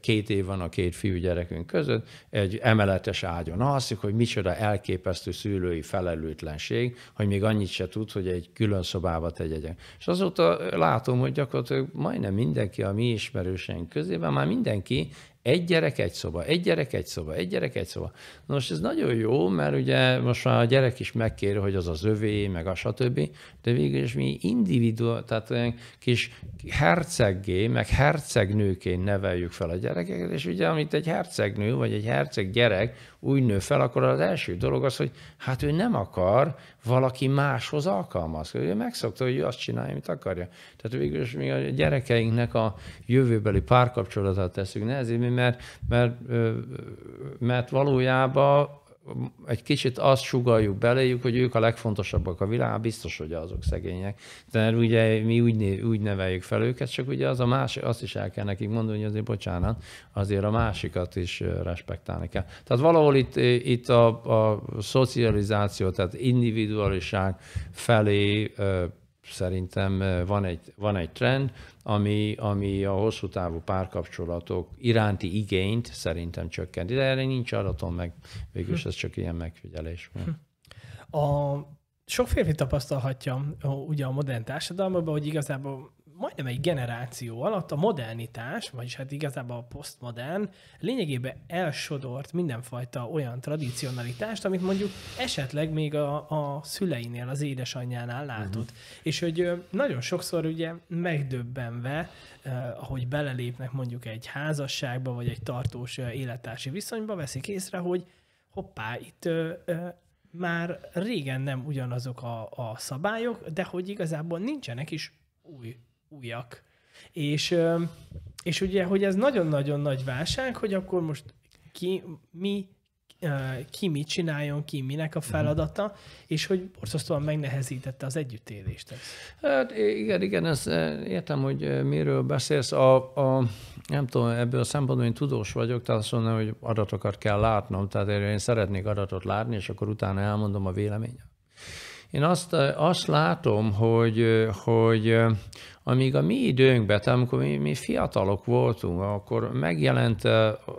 két év van a két fiúgyerekünk között, egy emeletes ágyon alszik, hogy micsoda elképesztő szülői felelőtlenség, hogy még annyit se tud, hogy egy külön szobába tegyek. És azóta látom, hogy gyakorlatilag majdnem mindenki a mi ismerőseink közében, már mindenki egy gyerek, egy szoba, egy gyerek, egy szoba, egy gyerek, egy szoba. Na most ez nagyon jó, mert ugye most már a gyerek is megkér, hogy az az övé, meg a stb. De végül is mi individuál, tehát olyan kis herceggé, meg hercegnőként neveljük fel a gyerekeket, és ugye amit egy hercegnő, vagy egy herceg gyerek úgy nő fel, akkor az első dolog az, hogy hát ő nem akar valaki máshoz alkalmazkodni. Ő megszokta, hogy ő azt csinálja, amit akarja. Tehát végül is mi a gyerekeinknek a jövőbeli párkapcsolatát teszünk nehezé, mert, mert, mert valójában egy kicsit azt sugaljuk beléjük, hogy ők a legfontosabbak a világ, biztos, hogy azok szegények. De ugye mi úgy, úgy neveljük fel őket, csak ugye az a másik, azt is el kell nekik mondani, hogy azért bocsánat, azért a másikat is respektálni kell. Tehát valahol itt, itt a, a szocializáció, tehát individualiság felé szerintem eh, van egy, van egy trend, ami, ami a hosszú távú párkapcsolatok iránti igényt szerintem csökkent. De erre nincs adatom meg, végülis hm. ez csak ilyen megfigyelés. Hm. A sok férfi tapasztalhatja ugye a modern társadalmakban, hogy igazából majdnem egy generáció alatt a modernitás, vagyis hát igazából a posztmodern lényegében elsodort mindenfajta olyan tradicionalitást, amit mondjuk esetleg még a, a szüleinél, az édesanyjánál látott, Uh-huh. Mhm. És hogy nagyon sokszor ugye megdöbbenve, eh, ahogy belelépnek mondjuk egy házasságba, vagy egy tartós élettársi viszonyba, veszik észre, hogy hoppá, itt eh, már régen nem ugyanazok a, a szabályok, de hogy igazából nincsenek is új újak. És, és ugye, hogy ez nagyon-nagyon nagy válság, hogy akkor most ki, mi ki mit csináljon, ki minek a feladata, és hogy borzasztóan megnehezítette az együttélést. Hát igen, igen, ez, e, értem, hogy e, miről beszélsz. A, a, nem tudom, ebből a szempontból én tudós vagyok, tehát azt mondom, hogy adatokat kell látnom, tehát én szeretnék adatot látni, és akkor utána elmondom a véleményem. Én azt, azt látom, hogy, hogy amíg a mi időnkben, tehát amikor mi, mi fiatalok voltunk, akkor megjelent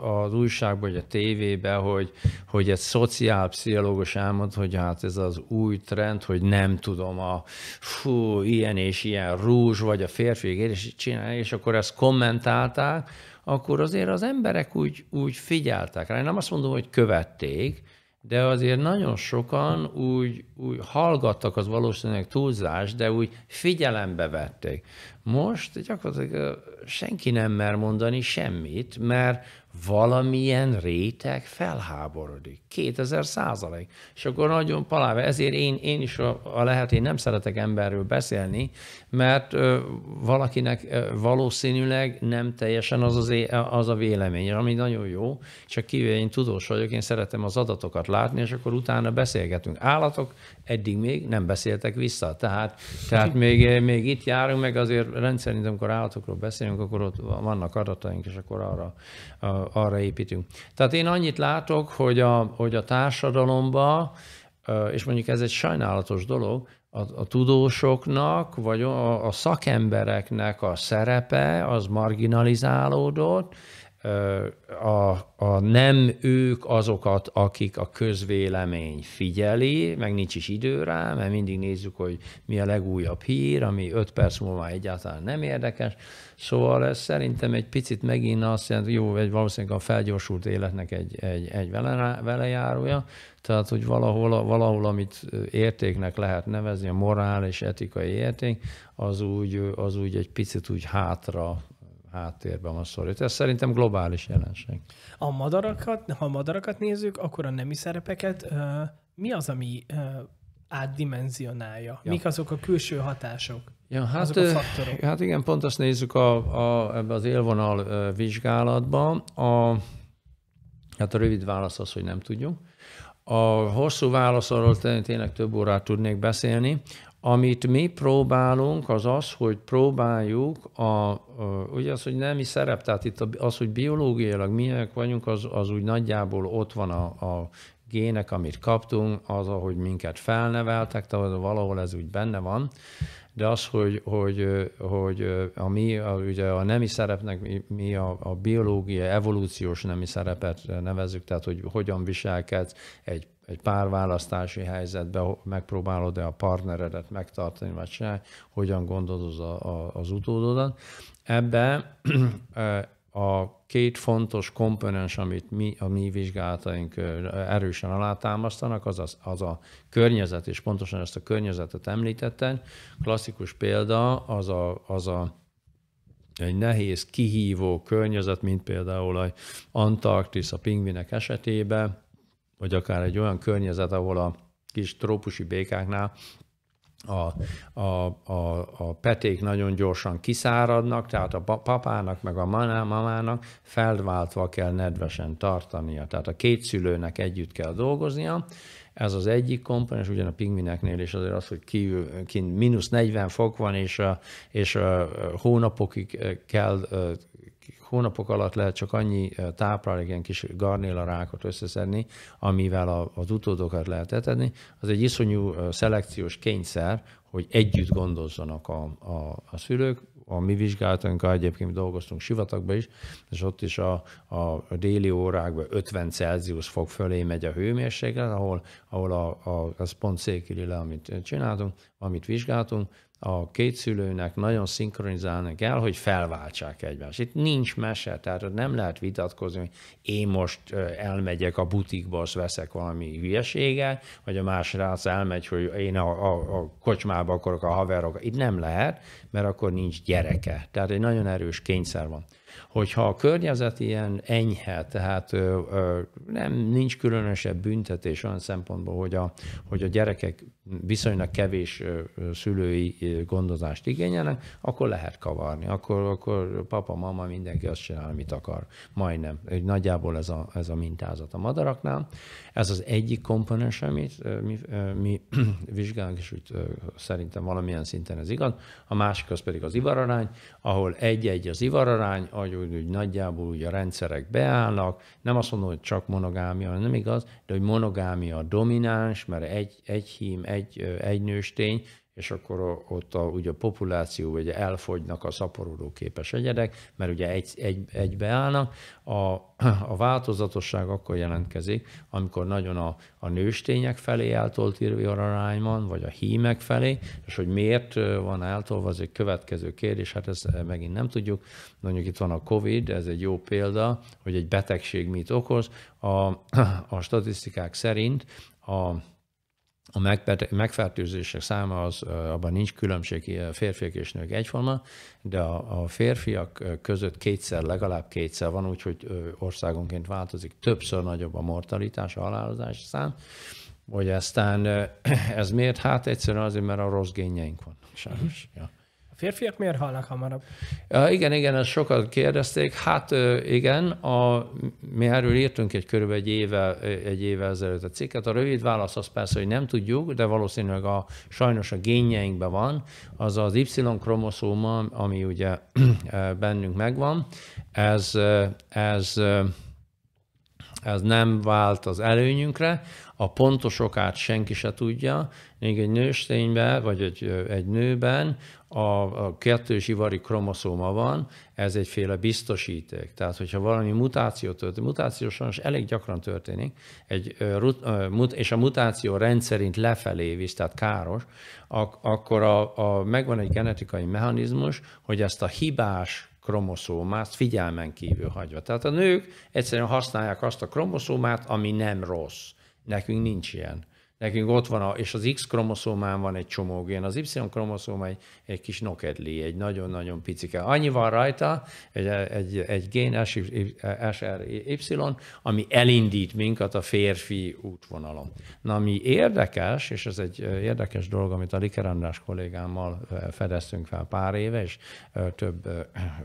az újságban, vagy a tévében, hogy, hogy egy szociálpszichológus elmond, hogy hát ez az új trend, hogy nem tudom, a fú, ilyen és ilyen rúzs, vagy a férfi és csinálni, és akkor ezt kommentálták, akkor azért az emberek úgy, úgy figyeltek rá. Én nem azt mondom, hogy követték, de azért nagyon sokan úgy, úgy hallgattak, az valószínűleg túlzás, de úgy figyelembe vették. Most gyakorlatilag senki nem mer mondani semmit, mert valamilyen réteg felháborodik. 2000 százalék. És akkor nagyon paláve. Ezért én, én is a, a lehet, én nem szeretek emberről beszélni, mert ö, valakinek ö, valószínűleg nem teljesen az, az, é, az a vélemény, ami nagyon jó, csak kívül én tudós vagyok, én szeretem az adatokat látni, és akkor utána beszélgetünk. Állatok eddig még nem beszéltek vissza, tehát, tehát még, még itt járunk, meg azért rendszerint, amikor állatokról beszélünk, akkor ott vannak adataink, és akkor arra arra építünk. Tehát én annyit látok, hogy a, hogy a társadalomba, és mondjuk ez egy sajnálatos dolog, a, a tudósoknak, vagy a, a szakembereknek a szerepe az marginalizálódott, a, a nem ők azokat, akik a közvélemény figyeli, meg nincs is idő rá, mert mindig nézzük, hogy mi a legújabb hír, ami öt perc múlva egyáltalán nem érdekes. Szóval ez szerintem egy picit megint azt jelenti, jó, egy valószínűleg a felgyorsult életnek egy, egy, egy vele, velejárója, tehát hogy valahol, valahol, amit értéknek lehet nevezni, a morál és etikai érték, az úgy, az úgy egy picit úgy hátra háttérben van szorít. Ez szerintem globális jelenség. A madarakat, ha a madarakat nézzük, akkor a nemi szerepeket mi az, ami átdimenzionálja? Ja. Mik azok a külső hatások? Ja, hát, azok a faktorok? Hát igen, pont azt nézzük a, a, ebbe az élvonal vizsgálatban. A, hát a rövid válasz az, hogy nem tudjuk. A hosszú válaszról tényleg több órát tudnék beszélni. Amit mi próbálunk, az az, hogy próbáljuk, a, a, ugye az, hogy nemi szerep, tehát itt az, hogy biológiailag milyenek vagyunk, az, az úgy nagyjából ott van a, a gének, amit kaptunk, az, ahogy minket felneveltek, tehát valahol ez úgy benne van, de az, hogy, hogy, hogy a, mi, a, ugye a nemi szerepnek mi, mi a, a biológia, evolúciós nemi szerepet nevezük, tehát hogy hogyan viselkedsz egy egy pár választási helyzetben megpróbálod-e a partneredet megtartani, vagy se, hogyan gondolod a, a, az utódodat. Ebbe a két fontos komponens, amit mi, a mi vizsgálataink erősen alátámasztanak, az, az, az a környezet, és pontosan ezt a környezetet említettem. Klasszikus példa az a, az a egy nehéz, kihívó környezet, mint például a Antarktisz a pingvinek esetében, vagy akár egy olyan környezet, ahol a kis trópusi békáknál a, a, a, a peték nagyon gyorsan kiszáradnak, tehát a papának meg a mamának felváltva kell nedvesen tartania. Tehát a két szülőnek együtt kell dolgoznia, ez az egyik komponens, ugyan a pingvineknél is azért az, hogy kívül, kint mínusz 40 fok van, és, és hónapokig kell hónapok alatt lehet csak annyi táplálék, ilyen kis garnélarákot összeszedni, amivel az utódokat lehet etetni. Az egy iszonyú szelekciós kényszer, hogy együtt gondozzanak a, a, a szülők, a mi vizsgálatunkkal egyébként dolgoztunk sivatagba is, és ott is a, a déli órákban 50 Celsius fok fölé megy a hőmérséklet, ahol, ahol a, a, a pont székili le, amit csináltunk, amit vizsgáltunk, a két szülőnek nagyon szinkronizálni kell, hogy felváltsák egymást. Itt nincs mese, tehát nem lehet vitatkozni, hogy én most elmegyek a butikba, azt veszek valami hülyeséget, vagy a más rác elmegy, hogy én a, a, a kocsmába akarok a haverok. Itt nem lehet, mert akkor nincs gyereke. Tehát egy nagyon erős kényszer van. Hogyha a környezet ilyen enyhe, tehát ö, ö, nem nincs különösebb büntetés olyan szempontból, hogy a, hogy a gyerekek viszonylag kevés szülői gondozást igényelnek, akkor lehet kavarni. Akkor, akkor papa, mama, mindenki azt csinál, amit akar. Majdnem. Nagyjából ez a, ez a mintázat a madaraknál. Ez az egyik komponens, amit mi, mi vizsgálunk, és úgy szerintem valamilyen szinten ez igaz. A másik az pedig az ivararány, ahol egy-egy az ivararány, hogy hogy nagyjából ugye a rendszerek beállnak, nem azt mondom, hogy csak monogámia, nem igaz, de hogy monogámia domináns, mert egy, egy hím, egy, egy nőstény, és akkor ott a, ugye a populáció ugye elfogynak a szaporodó képes egyedek, mert ugye egy, egy, egybeállnak. A, a változatosság akkor jelentkezik, amikor nagyon a, a nőstények felé eltolt arányban, vagy a hímek felé, és hogy miért van eltolva, az egy következő kérdés, hát ezt e, megint nem tudjuk. Mondjuk itt van a COVID, ez egy jó példa, hogy egy betegség mit okoz. A, a statisztikák szerint a a megfertőzések száma az, abban nincs különbség, férfiak és nők egyforma, de a, férfiak között kétszer, legalább kétszer van, úgyhogy országonként változik, többször nagyobb a mortalitás, a halálozás szám, hogy aztán ez miért? Hát egyszerűen azért, mert a rossz génjeink vannak, sajnos. Mhm. Ja. A férfiak miért halnak hamarabb? Ja, igen, igen, ezt sokat kérdezték. Hát igen, a, mi erről írtunk egy körülbelül egy éve, egy éve ezelőtt a cikket. A rövid válasz az persze, hogy nem tudjuk, de valószínűleg a, sajnos a génjeinkben van, az az Y-kromoszóma, ami ugye bennünk megvan, ez, ez ez nem vált az előnyünkre, a pontos okát senki se tudja, még egy nőstényben, vagy egy, egy nőben a, a kettős ivari kromoszóma van, ez egyféle biztosíték. Tehát, hogyha valami mutáció történik, mutáció sajnos elég gyakran történik, egy, és a mutáció rendszerint lefelé visz, tehát káros, akkor a, a, megvan egy genetikai mechanizmus, hogy ezt a hibás kromoszómát figyelmen kívül hagyva. Tehát a nők egyszerűen használják azt a kromoszómát, ami nem rossz. Nekünk nincs ilyen. Nekünk ott van, a, és az X kromoszómán van egy csomó gén, az Y kromoszóm egy, egy kis nokedli, egy nagyon-nagyon picike. Annyi van rajta, egy, egy, egy gén SRY, ami elindít minket a férfi útvonalon. Na, ami érdekes, és ez egy érdekes dolog, amit a Liker András kollégámmal fedeztünk fel pár éve, és több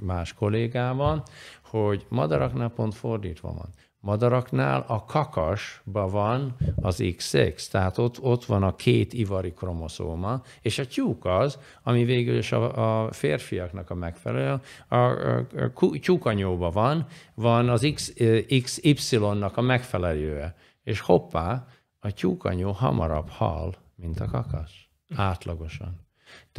más kollégával, hogy madaraknál pont fordítva van madaraknál a kakasban van az XX, tehát ott, ott van a két ivari kromoszóma, és a tyúk az, ami végül is a, a férfiaknak a megfelelő, a, a, a tyúkanyóban van, van az X, eh, XY-nak a megfelelője. És hoppá, a tyúkanyó hamarabb hal, mint a kakas. Átlagosan.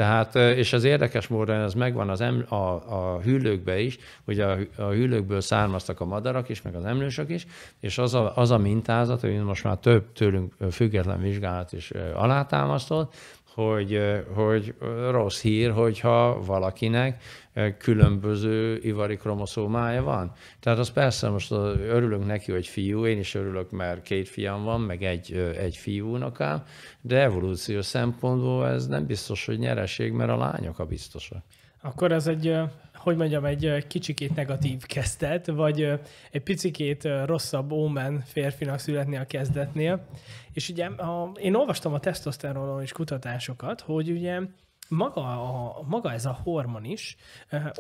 Tehát, és az érdekes módon ez megvan az em, a, a hüllőkbe is, ugye a, a hüllőkből származtak a madarak is, meg az emlősök is, és az a, az a mintázat, hogy most már több tőlünk független vizsgálat is alátámasztott, hogy, hogy rossz hír, hogyha valakinek különböző ivari kromoszómája van. Tehát az persze most örülünk neki, hogy fiú, én is örülök, mert két fiam van, meg egy, egy fiúnak áll, de evolúció szempontból ez nem biztos, hogy nyereség, mert a lányok a biztosak. Akkor ez egy hogy mondjam, egy kicsikét negatív kezdet, vagy egy picikét rosszabb ómen férfinak születni a kezdetnél. És ugye a, én olvastam a tesztoszteronon is kutatásokat, hogy ugye maga, a, maga ez a hormon is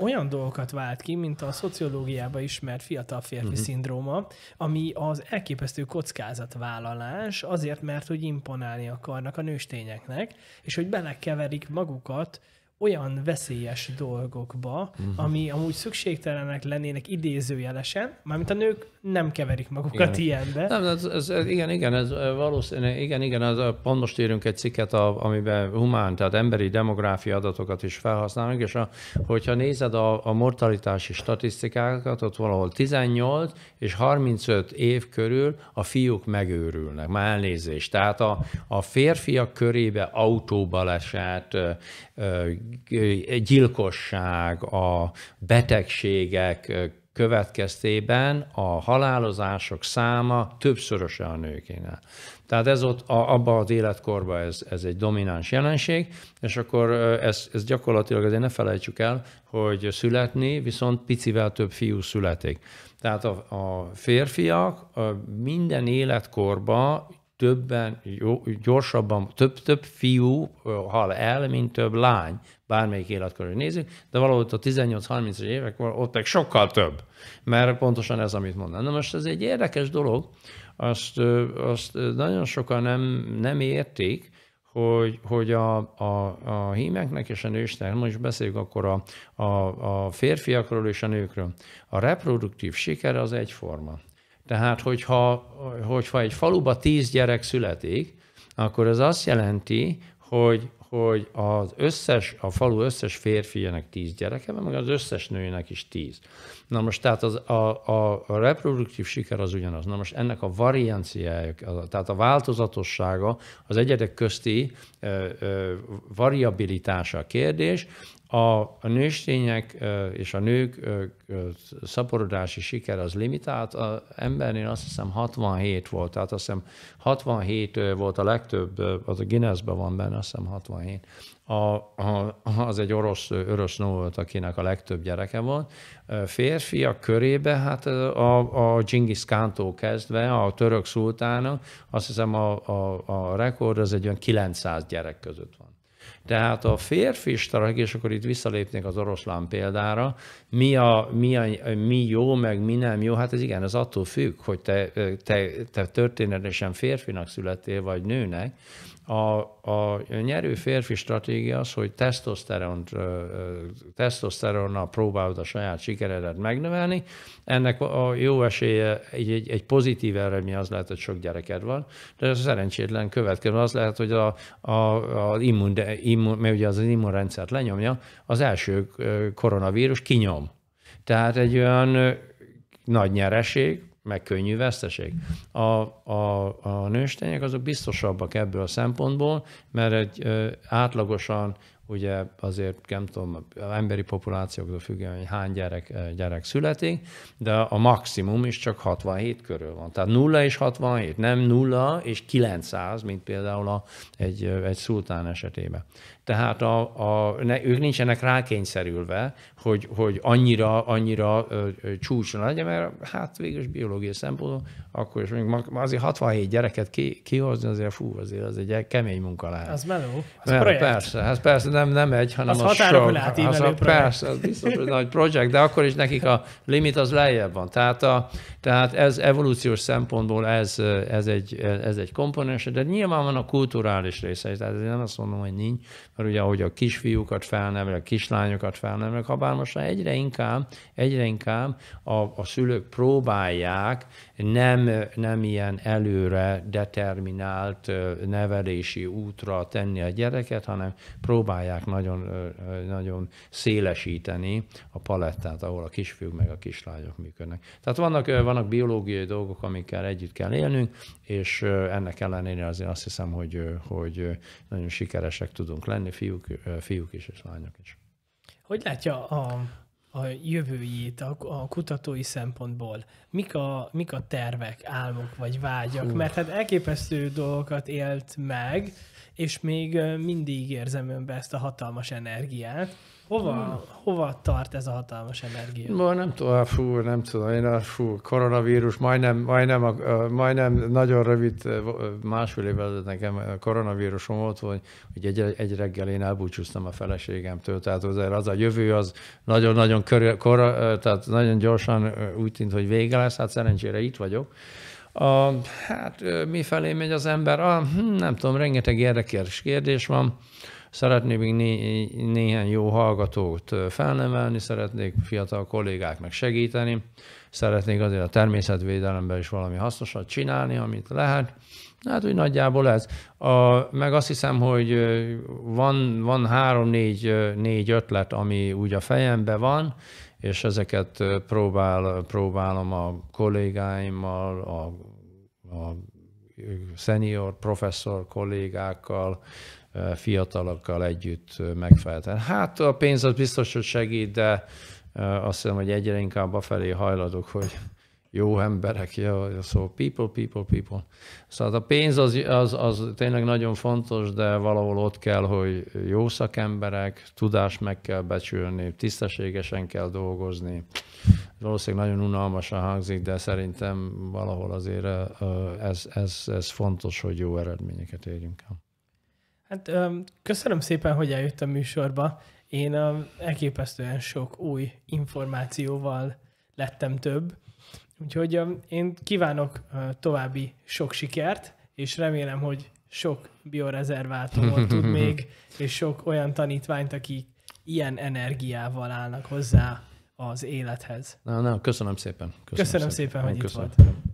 olyan dolgokat vált ki, mint a szociológiában ismert fiatal férfi uh-huh. szindróma, ami az elképesztő kockázatvállalás azért, mert hogy imponálni akarnak a nőstényeknek, és hogy belekeverik magukat olyan veszélyes dolgokba, uh-huh. ami amúgy szükségtelenek lennének idézőjelesen, mármint a nők nem keverik magukat igen. ilyenbe. Nem, ez, ez, igen, igen, ez valószínűleg, igen, igen, ez, pont most írunk egy cikket, a, amiben humán, tehát emberi demográfia adatokat is felhasználunk, és a, hogyha nézed a, a mortalitási statisztikákat, ott valahol 18 és 35 év körül a fiúk megőrülnek, már elnézést. Tehát a, a férfiak körébe autóbaleset, gyilkosság, a betegségek következtében a halálozások száma többszöröse a nőkénél. Tehát ez ott a, abban az életkorban ez, ez egy domináns jelenség, és akkor ez, ez gyakorlatilag azért ne felejtsük el, hogy születni viszont picivel több fiú születik. Tehát a, a férfiak a minden életkorban többen, jó, gyorsabban, több, több fiú hal el, mint több lány, bármelyik életkörül nézzük, de valahol a 18-30-as évek ott meg sokkal több, mert pontosan ez, amit mondanám. Na most ez egy érdekes dolog, azt, azt nagyon sokan nem, nem értik, hogy, hogy a, a, a hímeknek és a nősnek, most beszéljük akkor a, a, a férfiakról és a nőkről, a reproduktív siker az egyforma. Tehát, hogyha, hogyha egy faluba tíz gyerek születik, akkor ez azt jelenti, hogy, hogy az összes, a falu összes férfiának tíz gyereke van, meg az összes nőnek is tíz. Na most tehát az, a, a, a reproduktív siker az ugyanaz. Na most ennek a varianciája, tehát a változatossága, az egyedek közti ö, ö, variabilitása a kérdés, a, a nőstények és a nők szaporodási siker az limitált. A embernél azt hiszem 67 volt, tehát azt hiszem 67 volt a legtöbb, az a Guinnessben van benne, azt hiszem 67. A, a, az egy orosz, orosz nő volt, akinek a legtöbb gyereke van. Férfiak körébe, hát a, a Genghis Kántó kezdve, a török szultának, azt hiszem a, a, a rekord az egy olyan 900 gyerek között van. Tehát a férfi stratégia, és akkor itt visszalépnék az oroszlán példára, mi, a, mi, a, mi jó, meg mi nem jó, hát ez igen, ez attól függ, hogy te, te, te történetesen férfinak születtél, vagy nőnek, a, a nyerő férfi stratégia az, hogy tesztoszteronnal próbálod a saját sikeredet megnövelni. Ennek a jó esélye, egy, egy, egy pozitív eredmény az lehet, hogy sok gyereked van, de ez szerencsétlen következő az lehet, hogy a, a, a immun, de, immun, mert ugye az, az immunrendszert lenyomja, az első koronavírus kinyom. Tehát egy olyan nagy nyereség, meg könnyű veszteség. A, a, a nőstények azok biztosabbak ebből a szempontból, mert egy ö, átlagosan ugye azért nem tudom, az emberi populációktól függően, hogy hány gyerek, gyerek születik, de a maximum is csak 67 körül van. Tehát 0 és 67, nem 0 és 900, mint például a, egy, egy szultán esetében tehát a, a, ne, ők nincsenek rákényszerülve, hogy, hogy annyira, annyira ö, ö, csúcson legyen, mert hát végül is biológiai szempontból, akkor is mondjuk azért 67 gyereket ki, kihozni, azért fú, azért az egy kemény munka lehet. Az meló, az mert, projekt. Persze, hát persze nem, nem egy, hanem az, az sok. Az a, persze, az biztos, hogy nagy projekt, de akkor is nekik a limit az lejjebb van. Tehát, a, tehát ez evolúciós szempontból ez, ez, egy, ez egy komponens, de nyilván van a kulturális része, tehát én nem azt mondom, hogy nincs, mert ugye ahogy a kisfiúkat felnevelik, a kislányokat felnevelik, ha bár most egyre inkább, egyre inkább a, a szülők próbálják nem, nem ilyen előre determinált nevelési útra tenni a gyereket, hanem próbálják nagyon, nagyon szélesíteni a palettát, ahol a kisfiúk meg a kislányok működnek. Tehát vannak, vannak biológiai dolgok, amikkel együtt kell élnünk, és ennek ellenére azért azt hiszem, hogy, hogy nagyon sikeresek tudunk lenni, tanulni fiúk, fiúk is és lányok is. Hogy látja a, a jövőjét a, a kutatói szempontból? Mik a, mik a tervek, álmok vagy vágyak? Hú. Mert hát elképesztő dolgokat élt meg, és még mindig érzem önbe ezt a hatalmas energiát. Hova, hova tart ez a hatalmas energia? Ma nem tudom, hát fú, nem tudom, én a fú, koronavírus, majdnem, majdnem, a, majdnem nagyon rövid, másfél évvel nekem a koronavírusom volt, hogy, hogy egy, egy reggel én elbúcsúztam a feleségemtől, tehát az, a jövő az nagyon-nagyon kora, tehát nagyon gyorsan úgy tűnt, hogy vége lesz, hát szerencsére itt vagyok. A, hát mifelé megy az ember? A, hm, nem tudom, rengeteg érdekes kérdés van. Szeretnék még né- néhány jó hallgatót felnevelni, szeretnék fiatal meg segíteni, szeretnék azért a természetvédelemben is valami hasznosat csinálni, amit lehet. Hát úgy nagyjából ez. A, meg azt hiszem, hogy van, van három-négy négy ötlet, ami úgy a fejemben van, és ezeket próbál, próbálom a kollégáimmal, a, a szenior professzor kollégákkal, fiatalokkal együtt megfelelten. Hát a pénz az biztos, hogy segít, de azt hiszem, hogy egyre inkább afelé hajladok, hogy jó emberek, jó, jó szó, people, people, people. Szóval a pénz az, az, az tényleg nagyon fontos, de valahol ott kell, hogy jó szakemberek, tudás meg kell becsülni, tisztességesen kell dolgozni. Valószínűleg nagyon unalmasan hangzik, de szerintem valahol azért ez, ez, ez fontos, hogy jó eredményeket érjünk el. Hát köszönöm szépen, hogy eljött a műsorba. Én elképesztően sok új információval lettem több. Úgyhogy én kívánok további sok sikert, és remélem, hogy sok biorezervátumot tud még, és sok olyan tanítványt, akik ilyen energiával állnak hozzá az élethez. Na, na, köszönöm szépen. Köszönöm, köszönöm szépen, szépen, hogy köszönöm. itt volt.